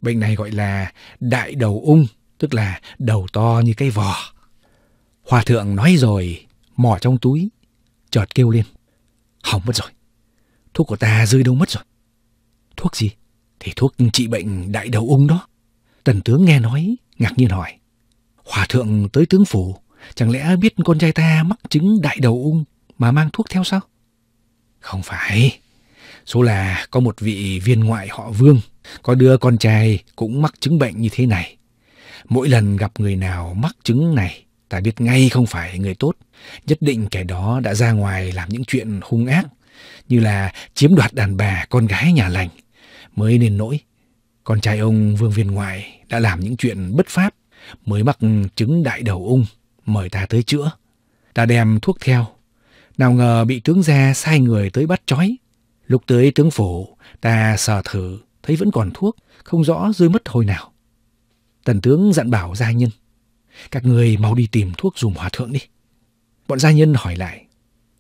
Bệnh này gọi là đại đầu ung, tức là đầu to như cái vò. Hòa thượng nói rồi, mò trong túi, chợt kêu lên. Hỏng mất rồi, thuốc của ta rơi đâu mất rồi. Thuốc gì? Thì thuốc trị bệnh đại đầu ung đó. Tần tướng nghe nói, ngạc nhiên hỏi. Hòa thượng tới tướng phủ, chẳng lẽ biết con trai ta mắc chứng đại đầu ung mà mang thuốc theo sao? Không phải, số là có một vị viên ngoại họ Vương, có đứa con trai cũng mắc chứng bệnh như thế này Mỗi lần gặp người nào mắc chứng này, ta biết ngay không phải người tốt. Nhất định kẻ đó đã ra ngoài làm những chuyện hung ác, như là chiếm đoạt đàn bà con gái nhà lành. Mới nên nỗi, con trai ông Vương Viên Ngoại đã làm những chuyện bất pháp, mới mắc chứng đại đầu ung, mời ta tới chữa. Ta đem thuốc theo, nào ngờ bị tướng gia sai người tới bắt trói. Lúc tới tướng phủ, ta sờ thử, thấy vẫn còn thuốc, không rõ rơi mất hồi nào. Tần tướng dặn bảo gia nhân. Các người mau đi tìm thuốc dùng hòa thượng đi. Bọn gia nhân hỏi lại.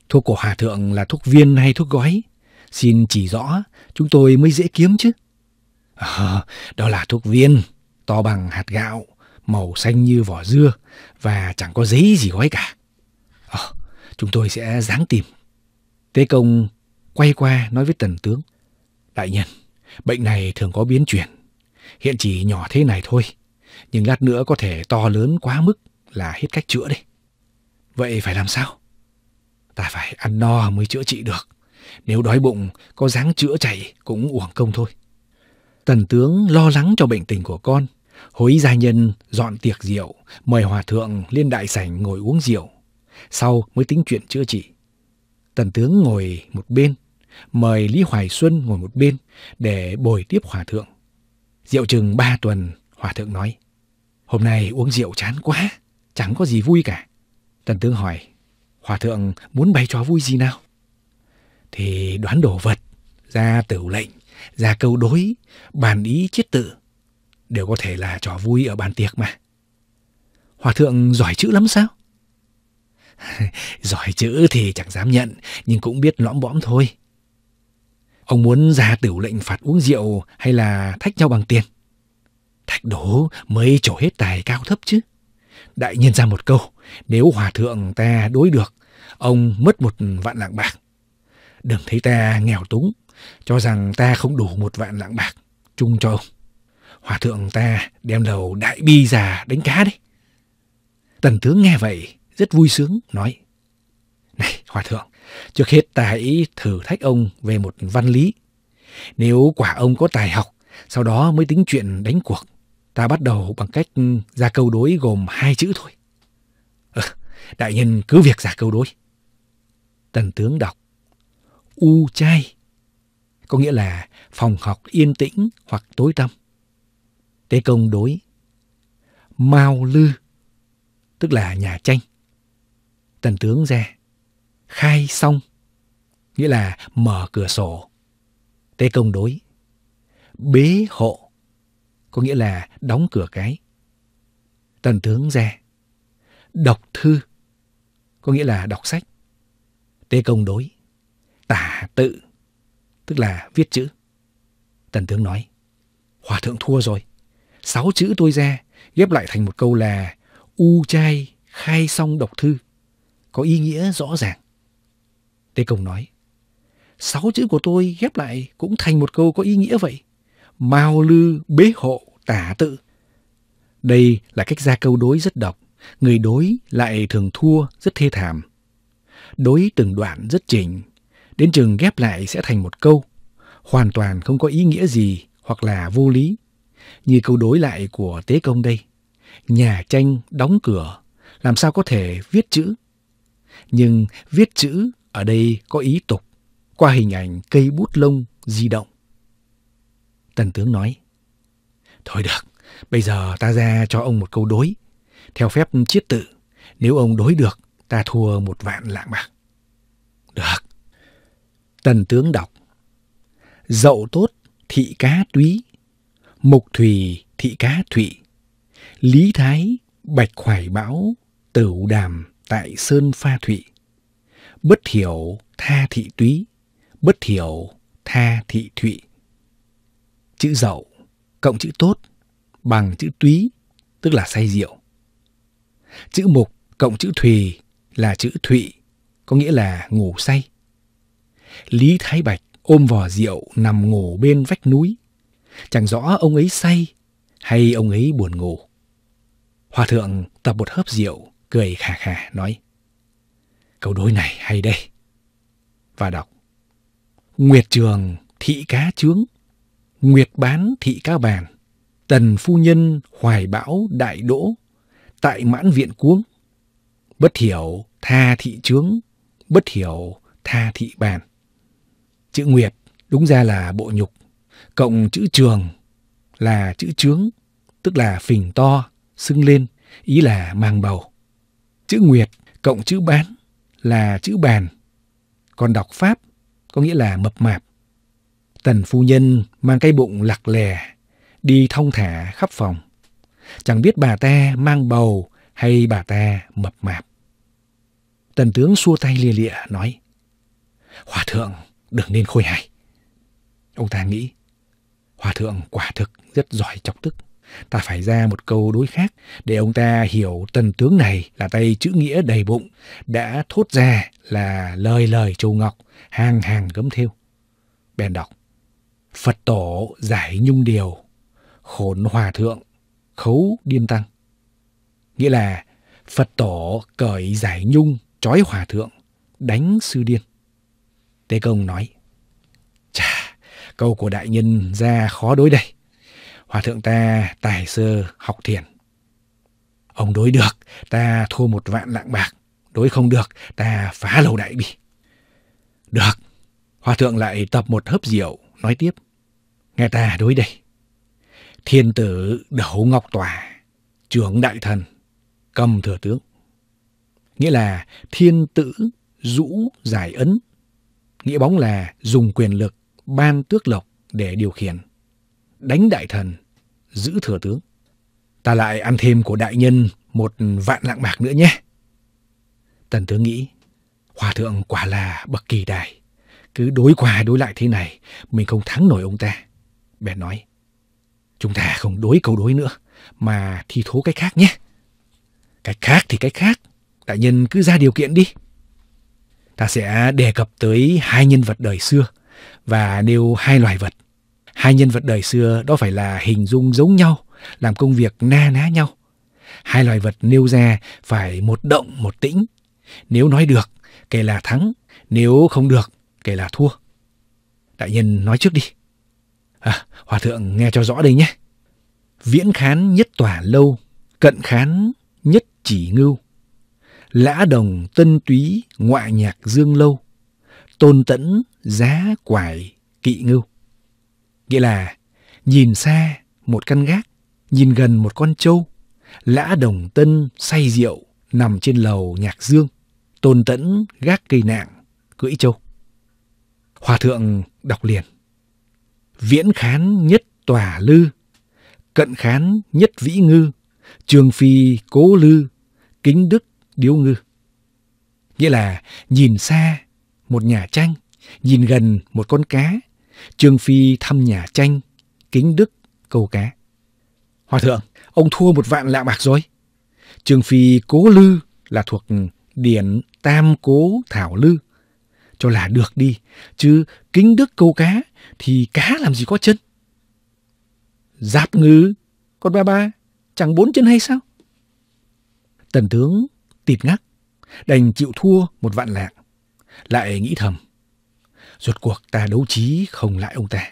Thuốc của hòa thượng là thuốc viên hay thuốc gói? Xin chỉ rõ, chúng tôi mới dễ kiếm chứ. À, đó là thuốc viên, to bằng hạt gạo, màu xanh như vỏ dưa và chẳng có giấy gì gói cả. À, chúng tôi sẽ dáng tìm. Tế công quay qua nói với tần tướng. Đại nhân, bệnh này thường có biến chuyển. Hiện chỉ nhỏ thế này thôi, nhưng lát nữa có thể to lớn quá mức là hết cách chữa đấy. Vậy phải làm sao? Ta phải ăn no mới chữa trị được. Nếu đói bụng, có dáng chữa chảy cũng uổng công thôi. Tần tướng lo lắng cho bệnh tình của con. Hối gia nhân dọn tiệc rượu, mời hòa thượng lên đại sảnh ngồi uống rượu. Sau mới tính chuyện chữa trị. Tần tướng ngồi một bên, mời Lý Hoài Xuân ngồi một bên để bồi tiếp hòa thượng. Rượu chừng ba tuần, hòa thượng nói. Hôm nay uống rượu chán quá, chẳng có gì vui cả. Tần tướng hỏi, Hòa thượng muốn bày trò vui gì nào? Thì đoán đồ vật, ra tử lệnh, ra câu đối, bàn ý chiết tự. Đều có thể là trò vui ở bàn tiệc mà. Hòa thượng giỏi chữ lắm sao? *laughs* giỏi chữ thì chẳng dám nhận, nhưng cũng biết lõm bõm thôi. Ông muốn ra tử lệnh phạt uống rượu hay là thách nhau bằng tiền? Thạch đố mới trổ hết tài cao thấp chứ. Đại nhân ra một câu, nếu hòa thượng ta đối được, ông mất một vạn lạng bạc. Đừng thấy ta nghèo túng, cho rằng ta không đủ một vạn lạng bạc, chung cho ông. Hòa thượng ta đem đầu đại bi già đánh cá đấy. Tần tướng nghe vậy, rất vui sướng, nói. Này, hòa thượng, trước hết ta hãy thử thách ông về một văn lý. Nếu quả ông có tài học, sau đó mới tính chuyện đánh cuộc. Ta bắt đầu bằng cách ừ, ra câu đối gồm hai chữ thôi. Ừ, đại nhân cứ việc ra câu đối. Tần tướng đọc. U chai. Có nghĩa là phòng học yên tĩnh hoặc tối tăm. Tế công đối. Mao lư. Tức là nhà tranh. Tần tướng ra. Khai xong. Nghĩa là mở cửa sổ. Tế công đối. Bế hộ có nghĩa là đóng cửa cái. Tần tướng ra, đọc thư, có nghĩa là đọc sách. tê công đối, tả tự, tức là viết chữ. Tần tướng nói, hòa thượng thua rồi, sáu chữ tôi ra, ghép lại thành một câu là u trai khai xong đọc thư, có ý nghĩa rõ ràng. tê công nói, sáu chữ của tôi ghép lại cũng thành một câu có ý nghĩa vậy. Mao lư bế hộ tả tự. Đây là cách ra câu đối rất độc, người đối lại thường thua rất thê thảm. Đối từng đoạn rất chỉnh, đến chừng ghép lại sẽ thành một câu, hoàn toàn không có ý nghĩa gì hoặc là vô lý. Như câu đối lại của Tế Công đây, nhà tranh đóng cửa, làm sao có thể viết chữ? Nhưng viết chữ ở đây có ý tục, qua hình ảnh cây bút lông di động. Tần tướng nói, Thôi được, bây giờ ta ra cho ông một câu đối. Theo phép chiết tự, nếu ông đối được, ta thua một vạn lạng bạc. Được. Tần tướng đọc. Dậu tốt, thị cá túy. Mục thủy, thị cá thụy. Lý thái, bạch khoải bão, tửu đàm tại sơn pha thụy. Bất hiểu, tha thị túy. Bất hiểu, tha thị thụy. Chữ dậu cộng chữ tốt bằng chữ túy, tức là say rượu. Chữ mục cộng chữ thùy là chữ thụy, có nghĩa là ngủ say. Lý Thái Bạch ôm vò rượu nằm ngủ bên vách núi. Chẳng rõ ông ấy say hay ông ấy buồn ngủ. Hòa thượng tập một hớp rượu, cười khà khà nói. Câu đối này hay đây. Và đọc. Nguyệt trường thị cá trướng, Nguyệt bán thị ca bàn, tần phu nhân hoài bão đại đỗ, tại mãn viện cuống. Bất hiểu tha thị trướng, bất hiểu tha thị bàn. Chữ Nguyệt đúng ra là bộ nhục, cộng chữ trường là chữ trướng, tức là phình to, sưng lên, ý là mang bầu. Chữ Nguyệt cộng chữ bán là chữ bàn, còn đọc Pháp có nghĩa là mập mạp. Tần phu nhân mang cái bụng lặc lè, đi thông thả khắp phòng. Chẳng biết bà ta mang bầu hay bà ta mập mạp. Tần tướng xua tay lia lịa nói, Hòa thượng đừng nên khôi hài. Ông ta nghĩ, Hòa thượng quả thực rất giỏi chọc tức. Ta phải ra một câu đối khác để ông ta hiểu tần tướng này là tay chữ nghĩa đầy bụng, đã thốt ra là lời lời châu ngọc, hàng hàng gấm thêu. Bèn đọc. Phật tổ giải nhung điều, khổn hòa thượng, khấu điên tăng. Nghĩa là Phật tổ cởi giải nhung, trói hòa thượng, đánh sư điên. Tế công nói, Chà, câu của đại nhân ra khó đối đây. Hòa thượng ta tài sơ học thiền. Ông đối được, ta thua một vạn lạng bạc. Đối không được, ta phá lầu đại bì. Được, hòa thượng lại tập một hớp rượu, nói tiếp. Nghe ta đối đây. Thiên tử Đẩu Ngọc Tòa, trưởng đại thần, cầm thừa tướng. Nghĩa là thiên tử rũ giải ấn. Nghĩa bóng là dùng quyền lực ban tước lộc để điều khiển. Đánh đại thần, giữ thừa tướng. Ta lại ăn thêm của đại nhân một vạn lạng bạc nữa nhé. Tần tướng nghĩ, hòa thượng quả là bậc kỳ đài. Cứ đối qua đối lại thế này, mình không thắng nổi ông ta bèn nói, chúng ta không đối câu đối nữa, mà thi thố cái khác nhé. Cái khác thì cái khác, đại nhân cứ ra điều kiện đi. Ta sẽ đề cập tới hai nhân vật đời xưa và nêu hai loài vật. Hai nhân vật đời xưa đó phải là hình dung giống nhau, làm công việc na ná nhau. Hai loài vật nêu ra phải một động một tĩnh. Nếu nói được, kể là thắng, nếu không được, kể là thua. Đại nhân nói trước đi. À, hòa thượng nghe cho rõ đây nhé. Viễn khán nhất tòa lâu, cận khán nhất chỉ ngưu. Lã đồng tân túy ngoại nhạc dương lâu, tôn tẫn giá quải kỵ ngưu. Nghĩa là nhìn xa một căn gác, nhìn gần một con trâu. Lã đồng tân say rượu nằm trên lầu nhạc dương, tôn tẫn gác cây nạng cưỡi trâu. Hòa thượng đọc liền. Viễn khán nhất tòa lư, cận khán nhất vĩ ngư, trường phi cố lư, kính đức điếu ngư. Nghĩa là nhìn xa một nhà tranh, nhìn gần một con cá, trường phi thăm nhà tranh, kính đức câu cá. Hòa thượng, ông thua một vạn lạng bạc rồi. Trường phi cố lư là thuộc điển tam cố thảo lư, cho là được đi, chứ kính đức câu cá thì cá làm gì có chân? Giáp ngư, con ba ba, chẳng bốn chân hay sao? Tần tướng tịt ngắc, đành chịu thua một vạn lạng, lại nghĩ thầm. Rốt cuộc ta đấu trí không lại ông ta.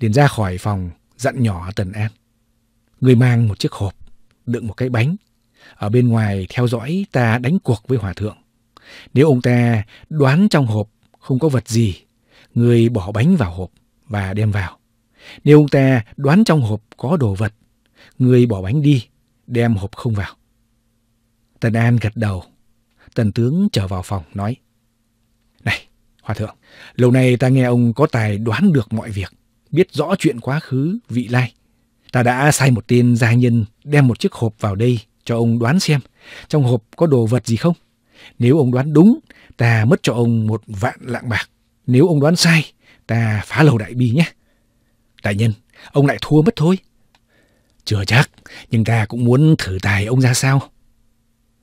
Liền ra khỏi phòng, dặn nhỏ Tần An. Người mang một chiếc hộp, đựng một cái bánh. Ở bên ngoài theo dõi ta đánh cuộc với hòa thượng. Nếu ông ta đoán trong hộp không có vật gì, người bỏ bánh vào hộp bà đem vào. Nếu ông ta đoán trong hộp có đồ vật, người bỏ bánh đi, đem hộp không vào. Tần An gật đầu. Tần tướng trở vào phòng nói. Này, Hòa Thượng, lâu nay ta nghe ông có tài đoán được mọi việc, biết rõ chuyện quá khứ, vị lai. Ta đã sai một tên gia nhân đem một chiếc hộp vào đây cho ông đoán xem trong hộp có đồ vật gì không. Nếu ông đoán đúng, ta mất cho ông một vạn lạng bạc. Nếu ông đoán sai, ta phá lầu đại bi nhé. Đại nhân, ông lại thua mất thôi. Chưa chắc, nhưng ta cũng muốn thử tài ông ra sao.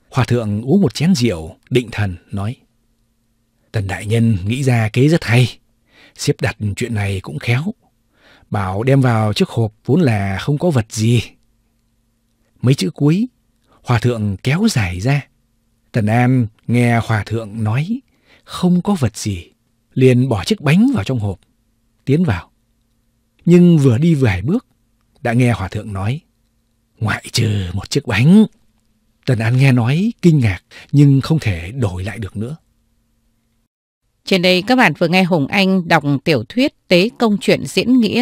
Hòa thượng uống một chén rượu, định thần, nói. Tần đại nhân nghĩ ra kế rất hay. Xếp đặt chuyện này cũng khéo. Bảo đem vào chiếc hộp vốn là không có vật gì. Mấy chữ cuối, hòa thượng kéo dài ra. Tần An nghe hòa thượng nói không có vật gì liền bỏ chiếc bánh vào trong hộp, tiến vào. Nhưng vừa đi vừa hai bước, đã nghe hòa thượng nói, ngoại trừ một chiếc bánh. Tần An nghe nói kinh ngạc nhưng không thể đổi lại được nữa. Trên đây các bạn vừa nghe Hùng Anh đọc tiểu thuyết Tế Công Chuyện Diễn Nghĩa